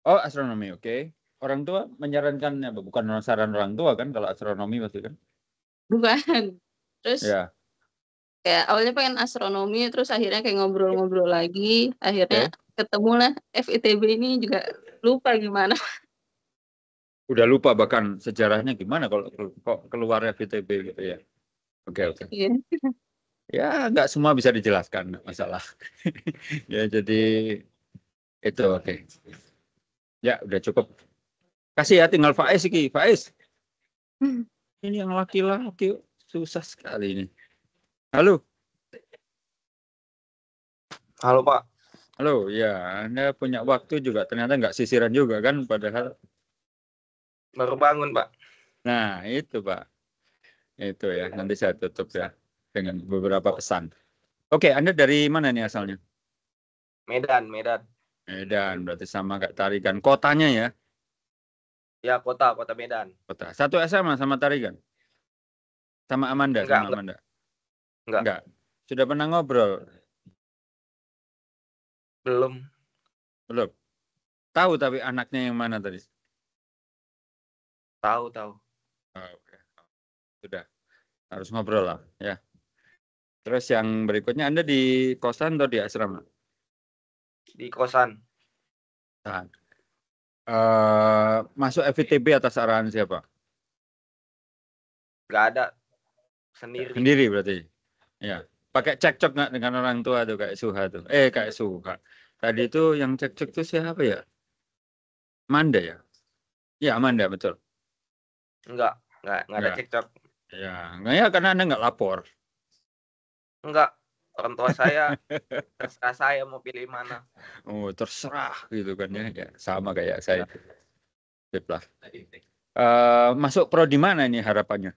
Oh, astronomi, oke. Okay. Orang tua menyarankannya Bukan saran orang tua kan kalau astronomi pasti kan? Bukan. Terus ya. Yeah. kayak awalnya pengen astronomi, terus akhirnya kayak ngobrol-ngobrol lagi, akhirnya okay ketemulah FITB ini juga lupa gimana. Udah lupa bahkan sejarahnya gimana kalau kok keluar FITB gitu ya. Oke, okay, oke. Okay. Iya. Yeah. Ya, nggak semua bisa dijelaskan, masalah. [LAUGHS] ya, jadi itu oke. Okay. Ya, udah cukup. Kasih ya tinggal Faiz ki Faiz. Hmm. Ini yang laki-laki susah sekali ini. Halo. Halo, Pak. Halo, ya, Anda punya waktu juga ternyata nggak sisiran juga kan, padahal baru bangun, Pak. Nah, itu, Pak. Itu ya, nanti saya tutup ya dengan beberapa pesan. Oke, Anda dari mana nih asalnya? Medan, Medan. Medan, berarti sama kayak Tarigan. Kotanya ya? Ya, kota, kota Medan. Kota. Satu SMA sama Tarigan? Sama Amanda, enggak, sama Amanda? Enggak. enggak. Enggak. Sudah pernah ngobrol belum. Belum. Tahu tapi anaknya yang mana tadi? Tahu, tahu. Oh, oke. Sudah. Harus ngobrol lah, ya. Terus yang berikutnya Anda di kosan atau di asrama? Di kosan. Nah. Uh, masuk FITB atas arahan siapa? Gak ada. Sendiri. Sendiri berarti. Ya pakai cekcok nggak dengan orang tua tuh kayak suha tuh eh kayak suha tadi itu yang cekcok tuh siapa ya Manda ya ya Manda betul enggak enggak enggak ada cekcok ya enggak ya karena anda enggak lapor enggak orang tua saya terserah saya mau pilih mana oh terserah gitu kan ya, ya sama kayak iya. saya Sip lah. Uh, masuk di mana ini harapannya?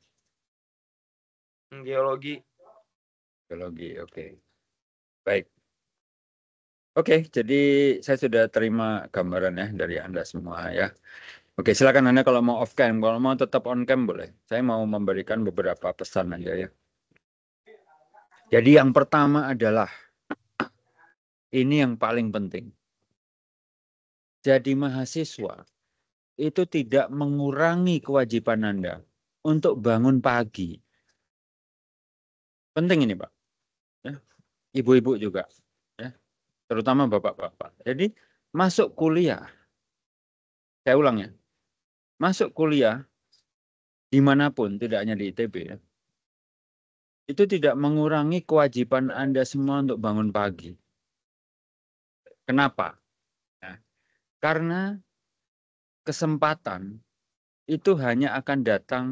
Geologi ekologi. Oke. Okay. Baik. Oke, okay, jadi saya sudah terima gambaran ya dari Anda semua ya. Oke, okay, silakan Anda kalau mau off cam, kalau mau tetap on cam boleh. Saya mau memberikan beberapa pesan aja ya. Jadi yang pertama adalah ini yang paling penting. Jadi mahasiswa itu tidak mengurangi kewajiban Anda untuk bangun pagi. Penting ini, Pak. Ya, ibu-ibu juga, ya, terutama bapak-bapak. Jadi masuk kuliah, saya ulang ya, masuk kuliah dimanapun, tidak hanya di ITB, ya, itu tidak mengurangi kewajiban Anda semua untuk bangun pagi. Kenapa? Ya, karena kesempatan itu hanya akan datang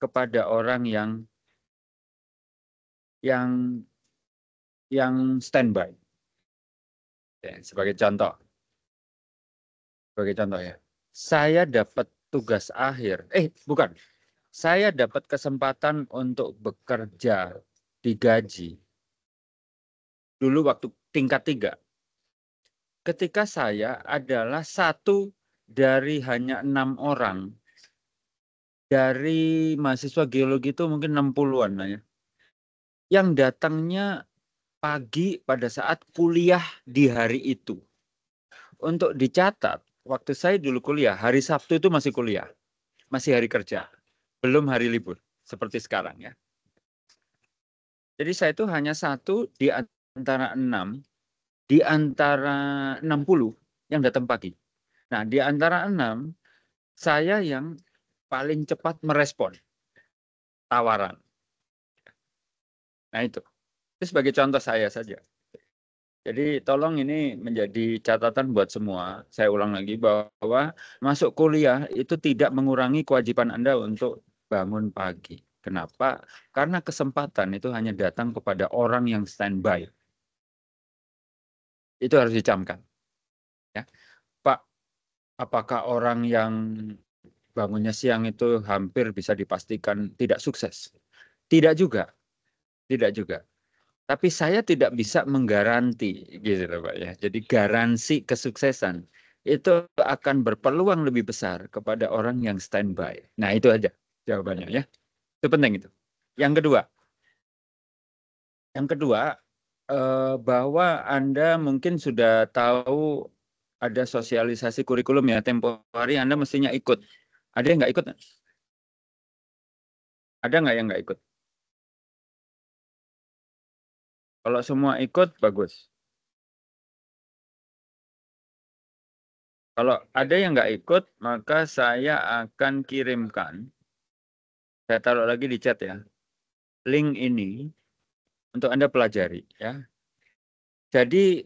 kepada orang yang yang yang standby. Ya, sebagai contoh. Sebagai contoh ya. Saya dapat tugas akhir. Eh, bukan. Saya dapat kesempatan untuk bekerja di gaji Dulu waktu tingkat tiga. Ketika saya adalah satu dari hanya enam orang dari mahasiswa geologi itu mungkin 60-an lah ya. Yang datangnya pagi pada saat kuliah di hari itu. Untuk dicatat, waktu saya dulu kuliah, hari Sabtu itu masih kuliah. Masih hari kerja. Belum hari libur, seperti sekarang ya. Jadi saya itu hanya satu di antara enam, di antara enam puluh yang datang pagi. Nah, di antara enam, saya yang paling cepat merespon tawaran. Nah itu. Itu sebagai contoh saya saja. Jadi tolong ini menjadi catatan buat semua. Saya ulang lagi bahwa masuk kuliah itu tidak mengurangi kewajiban Anda untuk bangun pagi. Kenapa? Karena kesempatan itu hanya datang kepada orang yang standby. Itu harus dicamkan. Ya. Pak, apakah orang yang bangunnya siang itu hampir bisa dipastikan tidak sukses? Tidak juga. Tidak juga. Tapi saya tidak bisa menggaranti gitu loh Pak ya. Jadi garansi kesuksesan itu akan berpeluang lebih besar kepada orang yang standby. Nah, itu aja jawabannya ya. Itu penting itu. Yang kedua. Yang kedua eh, bahwa Anda mungkin sudah tahu ada sosialisasi kurikulum ya tempo hari Anda mestinya ikut. Ada yang nggak ikut? Ada nggak yang nggak ikut? Kalau semua ikut bagus. Kalau ada yang nggak ikut, maka saya akan kirimkan. Saya taruh lagi di chat ya. Link ini untuk Anda pelajari ya. Jadi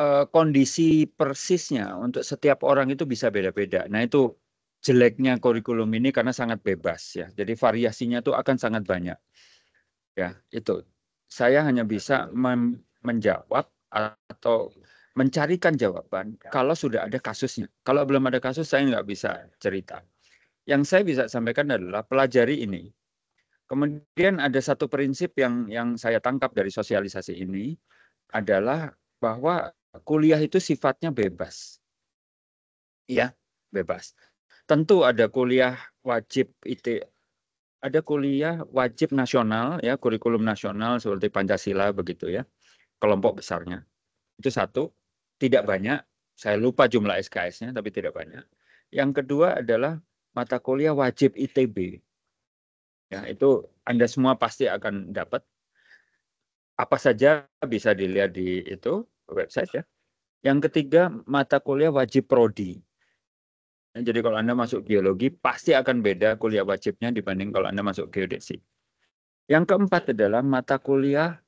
eh, kondisi persisnya untuk setiap orang itu bisa beda-beda. Nah, itu jeleknya kurikulum ini karena sangat bebas ya. Jadi variasinya itu akan sangat banyak. Ya, itu saya hanya iya, bisa menjawab atau mencarikan jawaban ya. kalau sudah ada kasusnya. Kalau belum ada kasus, saya nggak bisa ya. cerita. Yang saya bisa sampaikan adalah pelajari ini. Kemudian ada satu prinsip yang yang saya tangkap dari sosialisasi ini adalah bahwa kuliah itu sifatnya bebas. Ya, bebas. Tentu ada kuliah wajib IT, ada kuliah wajib nasional ya kurikulum nasional seperti Pancasila begitu ya kelompok besarnya itu satu tidak banyak saya lupa jumlah SKS-nya tapi tidak banyak yang kedua adalah mata kuliah wajib ITB ya itu anda semua pasti akan dapat apa saja bisa dilihat di itu website ya yang ketiga mata kuliah wajib prodi jadi kalau Anda masuk geologi, pasti akan beda kuliah wajibnya dibanding kalau Anda masuk geodesi. Yang keempat adalah mata kuliah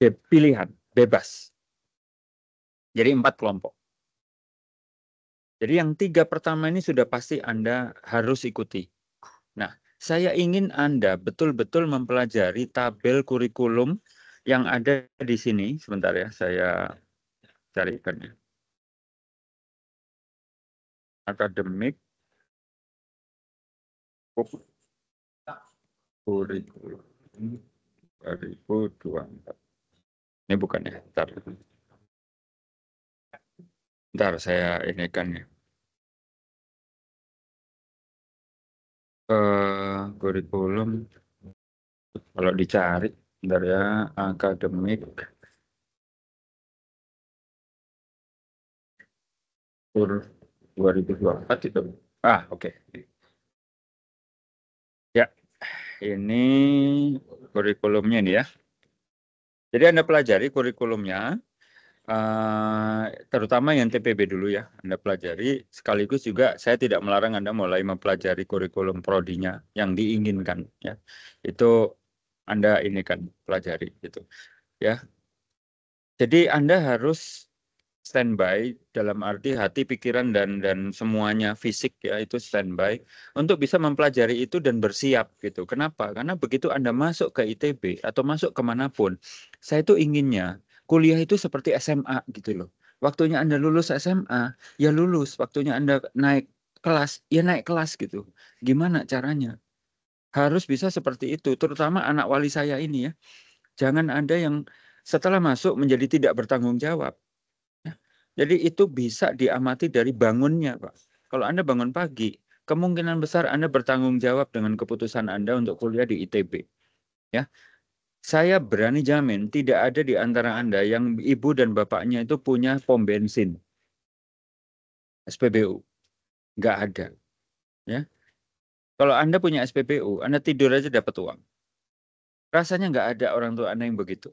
pilihan, bebas. Jadi empat kelompok. Jadi yang tiga pertama ini sudah pasti Anda harus ikuti. Nah, saya ingin Anda betul-betul mempelajari tabel kurikulum yang ada di sini. Sebentar ya, saya carikannya akademik kurikulum 2024. Ini bukan ya, ntar. Ntar saya ini kan ya. Uh, kurikulum kalau dicari ntar ya akademik kurikulum 2024 itu. Ah, oke. Okay. Ya, ini kurikulumnya ini ya. Jadi Anda pelajari kurikulumnya, uh, terutama yang TPB dulu ya. Anda pelajari, sekaligus juga saya tidak melarang Anda mulai mempelajari kurikulum prodinya yang diinginkan. ya Itu Anda ini kan pelajari gitu. ya. Jadi Anda harus standby dalam arti hati, pikiran dan dan semuanya fisik ya itu standby untuk bisa mempelajari itu dan bersiap gitu. Kenapa? Karena begitu Anda masuk ke ITB atau masuk kemanapun, saya itu inginnya kuliah itu seperti SMA gitu loh. Waktunya Anda lulus SMA, ya lulus. Waktunya Anda naik kelas, ya naik kelas gitu. Gimana caranya? Harus bisa seperti itu, terutama anak wali saya ini ya. Jangan ada yang setelah masuk menjadi tidak bertanggung jawab jadi itu bisa diamati dari bangunnya, Pak. Kalau Anda bangun pagi, kemungkinan besar Anda bertanggung jawab dengan keputusan Anda untuk kuliah di ITB. Ya. Saya berani jamin tidak ada di antara Anda yang ibu dan bapaknya itu punya pom bensin. SPBU. Nggak ada. Ya. Kalau Anda punya SPBU, Anda tidur aja dapat uang. Rasanya nggak ada orang tua Anda yang begitu.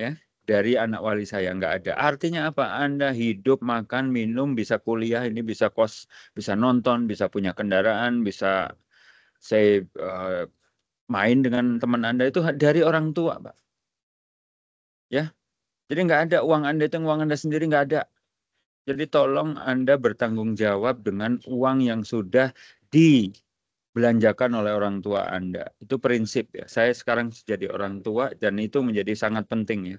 Ya, dari anak wali saya nggak ada. Artinya apa? Anda hidup, makan, minum, bisa kuliah, ini bisa kos, bisa nonton, bisa punya kendaraan, bisa saya uh, eh, main dengan teman Anda itu dari orang tua, Pak. Ya. Jadi nggak ada uang Anda itu uang Anda sendiri nggak ada. Jadi tolong Anda bertanggung jawab dengan uang yang sudah dibelanjakan oleh orang tua Anda. Itu prinsip ya. Saya sekarang jadi orang tua dan itu menjadi sangat penting ya.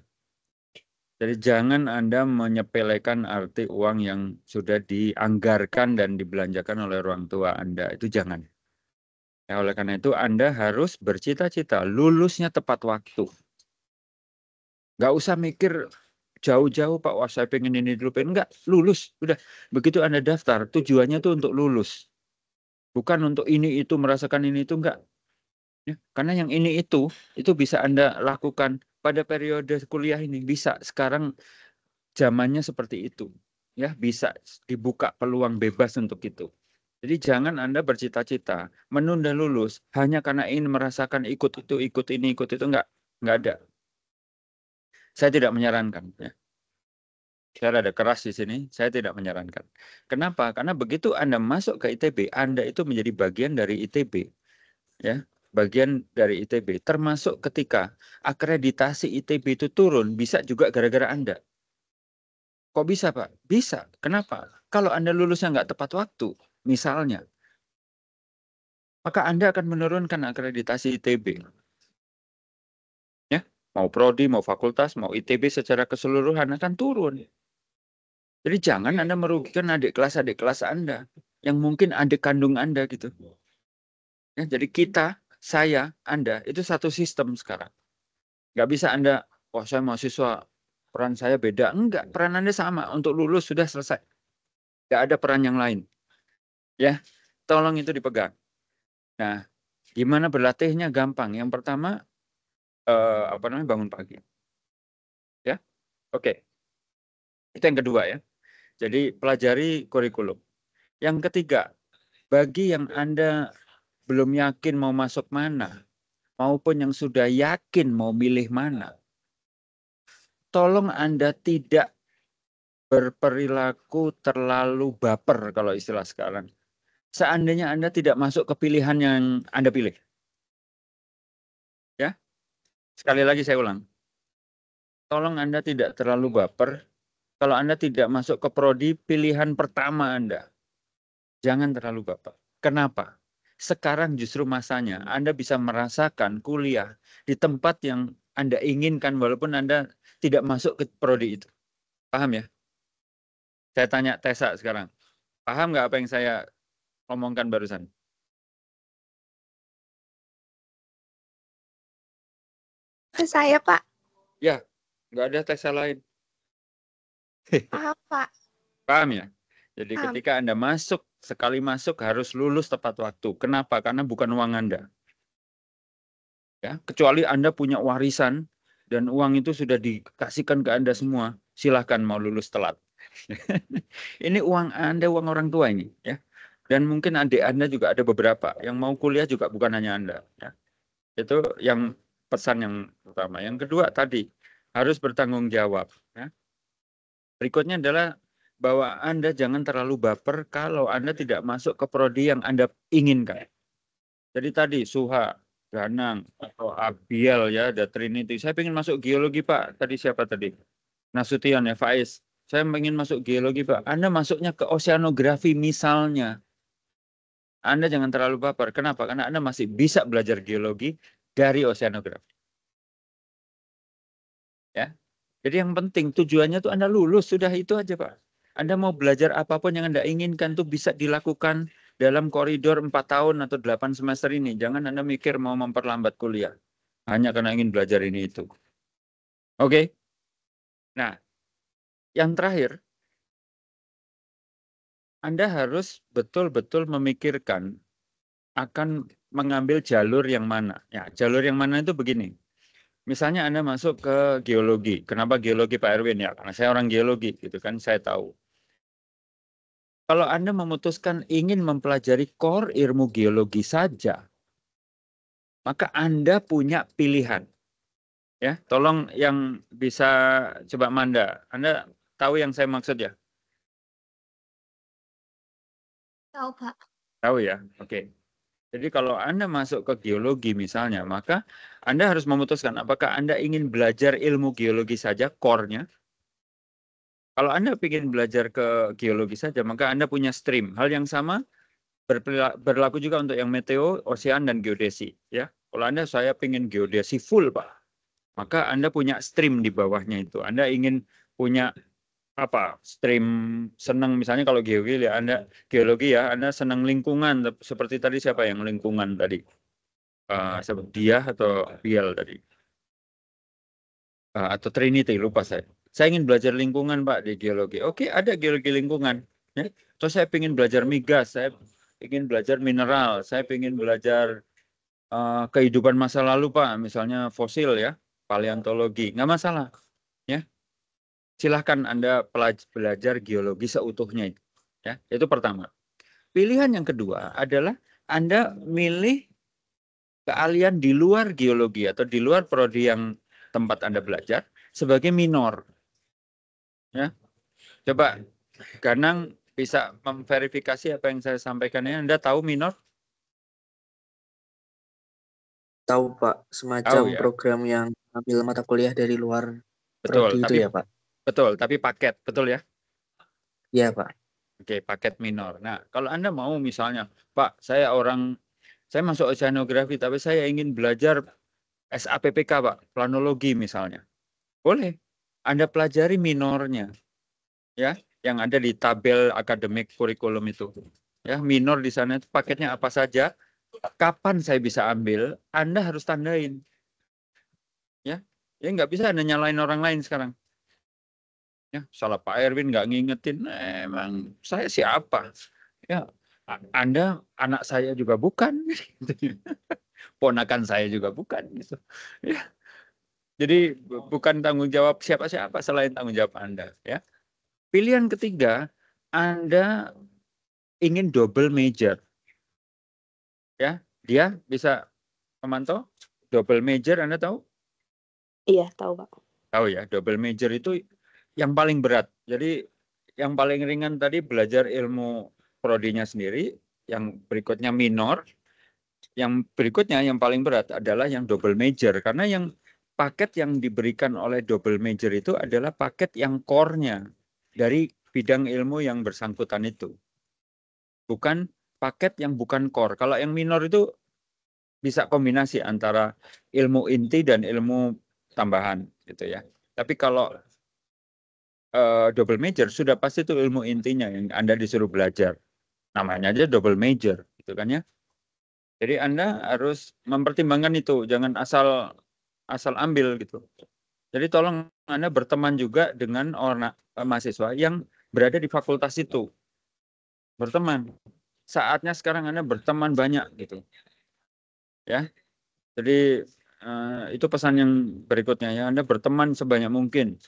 Jadi jangan Anda menyepelekan arti uang yang sudah dianggarkan dan dibelanjakan oleh orang tua Anda. Itu jangan. Ya, oleh karena itu Anda harus bercita-cita lulusnya tepat waktu. Gak usah mikir jauh-jauh Pak, wah saya pengen ini dulu, enggak, lulus. Udah, begitu Anda daftar, tujuannya tuh untuk lulus. Bukan untuk ini itu, merasakan ini itu, enggak. Ya, karena yang ini itu, itu bisa Anda lakukan pada periode kuliah ini bisa sekarang zamannya seperti itu ya bisa dibuka peluang bebas untuk itu. Jadi jangan Anda bercita-cita menunda lulus hanya karena ingin merasakan ikut itu, ikut ini, ikut itu nggak nggak ada. Saya tidak menyarankan ya. Saya ada keras di sini, saya tidak menyarankan. Kenapa? Karena begitu Anda masuk ke ITB, Anda itu menjadi bagian dari ITB. Ya bagian dari ITB, termasuk ketika akreditasi ITB itu turun, bisa juga gara-gara Anda. Kok bisa, Pak? Bisa. Kenapa? Kalau Anda lulusnya nggak tepat waktu, misalnya, maka Anda akan menurunkan akreditasi ITB. Ya, mau prodi, mau fakultas, mau ITB secara keseluruhan akan turun. Jadi jangan Anda merugikan adik kelas-adik kelas Anda yang mungkin adik kandung Anda gitu. Ya, jadi kita saya, Anda, itu satu sistem sekarang. Nggak bisa Anda, wah oh, saya mahasiswa, peran saya beda. Enggak, peran Anda sama. Untuk lulus sudah selesai. Nggak ada peran yang lain. Ya, tolong itu dipegang. Nah, gimana berlatihnya gampang. Yang pertama, eh, apa namanya, bangun pagi. Ya, oke. Okay. Itu yang kedua ya. Jadi pelajari kurikulum. Yang ketiga, bagi yang Anda belum yakin mau masuk mana, maupun yang sudah yakin mau milih mana. Tolong Anda tidak berperilaku terlalu baper kalau istilah sekarang. Seandainya Anda tidak masuk ke pilihan yang Anda pilih. Ya. Sekali lagi saya ulang. Tolong Anda tidak terlalu baper kalau Anda tidak masuk ke prodi pilihan pertama Anda. Jangan terlalu baper. Kenapa? sekarang justru masanya hmm. Anda bisa merasakan kuliah di tempat yang Anda inginkan walaupun Anda tidak masuk ke prodi itu. Paham ya? Saya tanya Tesa sekarang. Paham nggak apa yang saya omongkan barusan? Saya, Pak. Ya, nggak ada Tesa lain. Paham, Pak. Paham ya? Jadi Paham. ketika Anda masuk sekali masuk harus lulus tepat waktu. Kenapa? Karena bukan uang Anda. Ya, kecuali Anda punya warisan dan uang itu sudah dikasihkan ke Anda semua, silahkan mau lulus telat. [LAUGHS] ini uang Anda, uang orang tua ini, ya. Dan mungkin adik Anda juga ada beberapa yang mau kuliah juga bukan hanya Anda, ya. Itu yang pesan yang pertama. Yang kedua tadi harus bertanggung jawab, ya. Berikutnya adalah bahwa Anda jangan terlalu baper kalau Anda tidak masuk ke prodi yang Anda inginkan. Jadi tadi Suha, Ganang, atau Abiel ya, ada Trinity. Saya ingin masuk geologi Pak. Tadi siapa tadi? Nasution ya, Faiz. Saya ingin masuk geologi Pak. Anda masuknya ke oceanografi misalnya. Anda jangan terlalu baper. Kenapa? Karena Anda masih bisa belajar geologi dari oceanografi. Ya. Jadi yang penting tujuannya tuh Anda lulus sudah itu aja Pak. Anda mau belajar apapun yang Anda inginkan tuh bisa dilakukan dalam koridor 4 tahun atau 8 semester ini. Jangan Anda mikir mau memperlambat kuliah. Hanya karena ingin belajar ini itu. Oke? Okay? Nah, yang terakhir, Anda harus betul-betul memikirkan akan mengambil jalur yang mana. Ya, jalur yang mana itu begini. Misalnya Anda masuk ke geologi. Kenapa geologi Pak Erwin? Ya, karena saya orang geologi gitu kan, saya tahu kalau Anda memutuskan ingin mempelajari core ilmu geologi saja, maka Anda punya pilihan. Ya, tolong yang bisa coba Manda. Anda tahu yang saya maksud ya? Tahu, Pak. Tahu ya? Oke. Okay. Jadi kalau Anda masuk ke geologi misalnya, maka Anda harus memutuskan apakah Anda ingin belajar ilmu geologi saja, core-nya, kalau Anda ingin belajar ke geologi saja, maka Anda punya stream. Hal yang sama berlaku juga untuk yang meteo, ocean, dan geodesi. Ya, Kalau Anda saya ingin geodesi full, Pak, maka Anda punya stream di bawahnya itu. Anda ingin punya apa stream senang misalnya kalau geologi ya anda geologi ya anda senang lingkungan seperti tadi siapa yang lingkungan tadi uh, eh, dia atau Biel tadi Eh, atau Trinity lupa saya. Saya ingin belajar lingkungan Pak di geologi. Oke ada geologi lingkungan. Ya. Terus saya ingin belajar migas, saya ingin belajar mineral, saya ingin belajar uh, kehidupan masa lalu Pak, misalnya fosil ya, paleontologi, nggak masalah. Ya, silahkan Anda belajar geologi seutuhnya. Ya, itu pertama. Pilihan yang kedua adalah Anda milih keahlian di luar geologi atau di luar prodi yang tempat Anda belajar sebagai minor. Ya. Coba Ganang bisa memverifikasi apa yang saya sampaikan ini. Anda tahu minor? Tahu Pak, semacam oh, ya. program yang ambil mata kuliah dari luar betul, tapi, itu ya Pak. Betul, tapi paket, betul ya? Iya Pak. Oke, paket minor. Nah, kalau Anda mau misalnya, Pak, saya orang, saya masuk oceanografi, tapi saya ingin belajar SAPPK Pak, planologi misalnya. Boleh. Anda pelajari minornya. Ya, yang ada di tabel akademik kurikulum itu. Ya, minor di sana itu paketnya apa saja, kapan saya bisa ambil, Anda harus tandain. Ya, ya nggak bisa Anda nyalain orang lain sekarang. Ya, salah Pak Erwin nggak ngingetin, emang saya siapa? Ya, Anda anak saya juga bukan. [LAUGHS] ponakan saya juga bukan gitu. Ya. Jadi bukan tanggung jawab siapa-siapa selain tanggung jawab Anda ya. Pilihan ketiga, Anda ingin double major. Ya, dia bisa memantau double major Anda tahu? Iya, tahu, Pak. Tahu ya, double major itu yang paling berat. Jadi yang paling ringan tadi belajar ilmu prodinya sendiri, yang berikutnya minor, yang berikutnya yang paling berat adalah yang double major karena yang paket yang diberikan oleh double major itu adalah paket yang core-nya dari bidang ilmu yang bersangkutan itu. Bukan paket yang bukan core. Kalau yang minor itu bisa kombinasi antara ilmu inti dan ilmu tambahan gitu ya. Tapi kalau uh, double major sudah pasti itu ilmu intinya yang Anda disuruh belajar. Namanya aja double major gitu kan ya. Jadi Anda harus mempertimbangkan itu, jangan asal asal ambil gitu. Jadi tolong Anda berteman juga dengan orang eh, mahasiswa yang berada di fakultas itu. Berteman. Saatnya sekarang Anda berteman banyak gitu. Ya. Jadi eh, itu pesan yang berikutnya ya, Anda berteman sebanyak mungkin.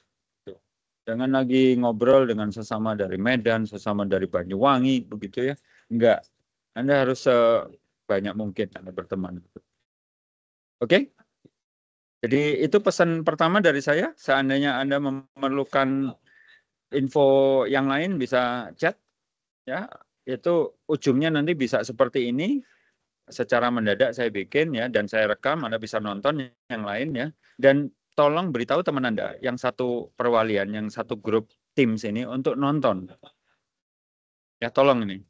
Jangan lagi ngobrol dengan sesama dari Medan, sesama dari Banyuwangi begitu ya. Enggak. Anda harus eh, banyak mungkin Anda berteman. Gitu. Oke? Okay? Jadi itu pesan pertama dari saya. Seandainya Anda memerlukan info yang lain bisa chat ya. Itu ujungnya nanti bisa seperti ini secara mendadak saya bikin ya dan saya rekam Anda bisa nonton yang lain ya. Dan tolong beritahu teman Anda yang satu perwalian, yang satu grup tim sini untuk nonton. Ya tolong ini.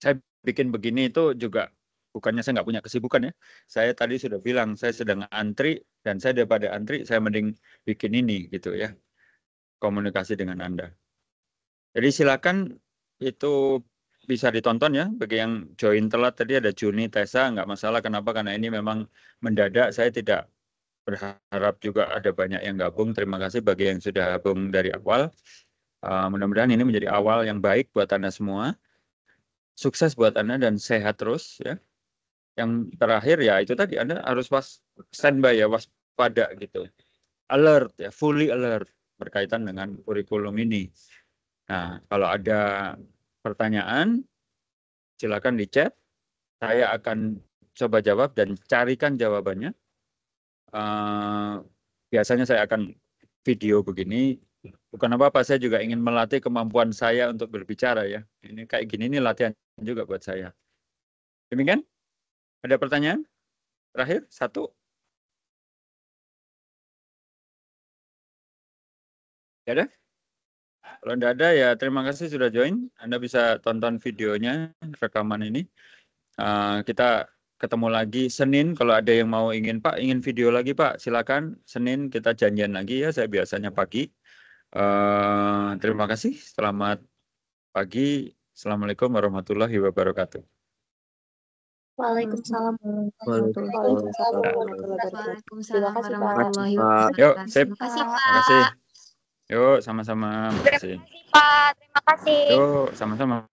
Saya bikin begini itu juga bukannya saya nggak punya kesibukan ya. Saya tadi sudah bilang saya sedang antri dan saya daripada antri saya mending bikin ini gitu ya. Komunikasi dengan Anda. Jadi silakan itu bisa ditonton ya bagi yang join telat tadi ada Juni Tesa nggak masalah kenapa karena ini memang mendadak saya tidak berharap juga ada banyak yang gabung terima kasih bagi yang sudah gabung dari awal uh, mudah-mudahan ini menjadi awal yang baik buat anda semua sukses buat Anda dan sehat terus ya. Yang terakhir ya itu tadi Anda harus was standby ya, waspada gitu. Alert ya, fully alert berkaitan dengan kurikulum ini. Nah, kalau ada pertanyaan silakan di chat. Saya akan coba jawab dan carikan jawabannya. Uh, biasanya saya akan video begini bukan apa-apa saya juga ingin melatih kemampuan saya untuk berbicara ya. Ini kayak gini ini latihan juga buat saya. Demikian? Ada pertanyaan? Terakhir satu. Ya ada? Kalau tidak ada ya terima kasih sudah join. Anda bisa tonton videonya rekaman ini. Uh, kita ketemu lagi Senin kalau ada yang mau ingin Pak ingin video lagi Pak silakan Senin kita janjian lagi ya saya biasanya pagi Uh, terima kasih. Selamat pagi. Assalamualaikum warahmatullahi wabarakatuh. Waalaikumsalam warahmatullahi wabarakatuh. Waalaikumsalam. Waalaikumsalam. Waalaikumsalam. Waalaikumsalam. Waalaikumsalam. Terima kasih Pak. Waalaikumsalam. Waalaikumsalam. Yuk, sama-sama. Terima kasih. Pak, terima kasih. Yuk, sama-sama.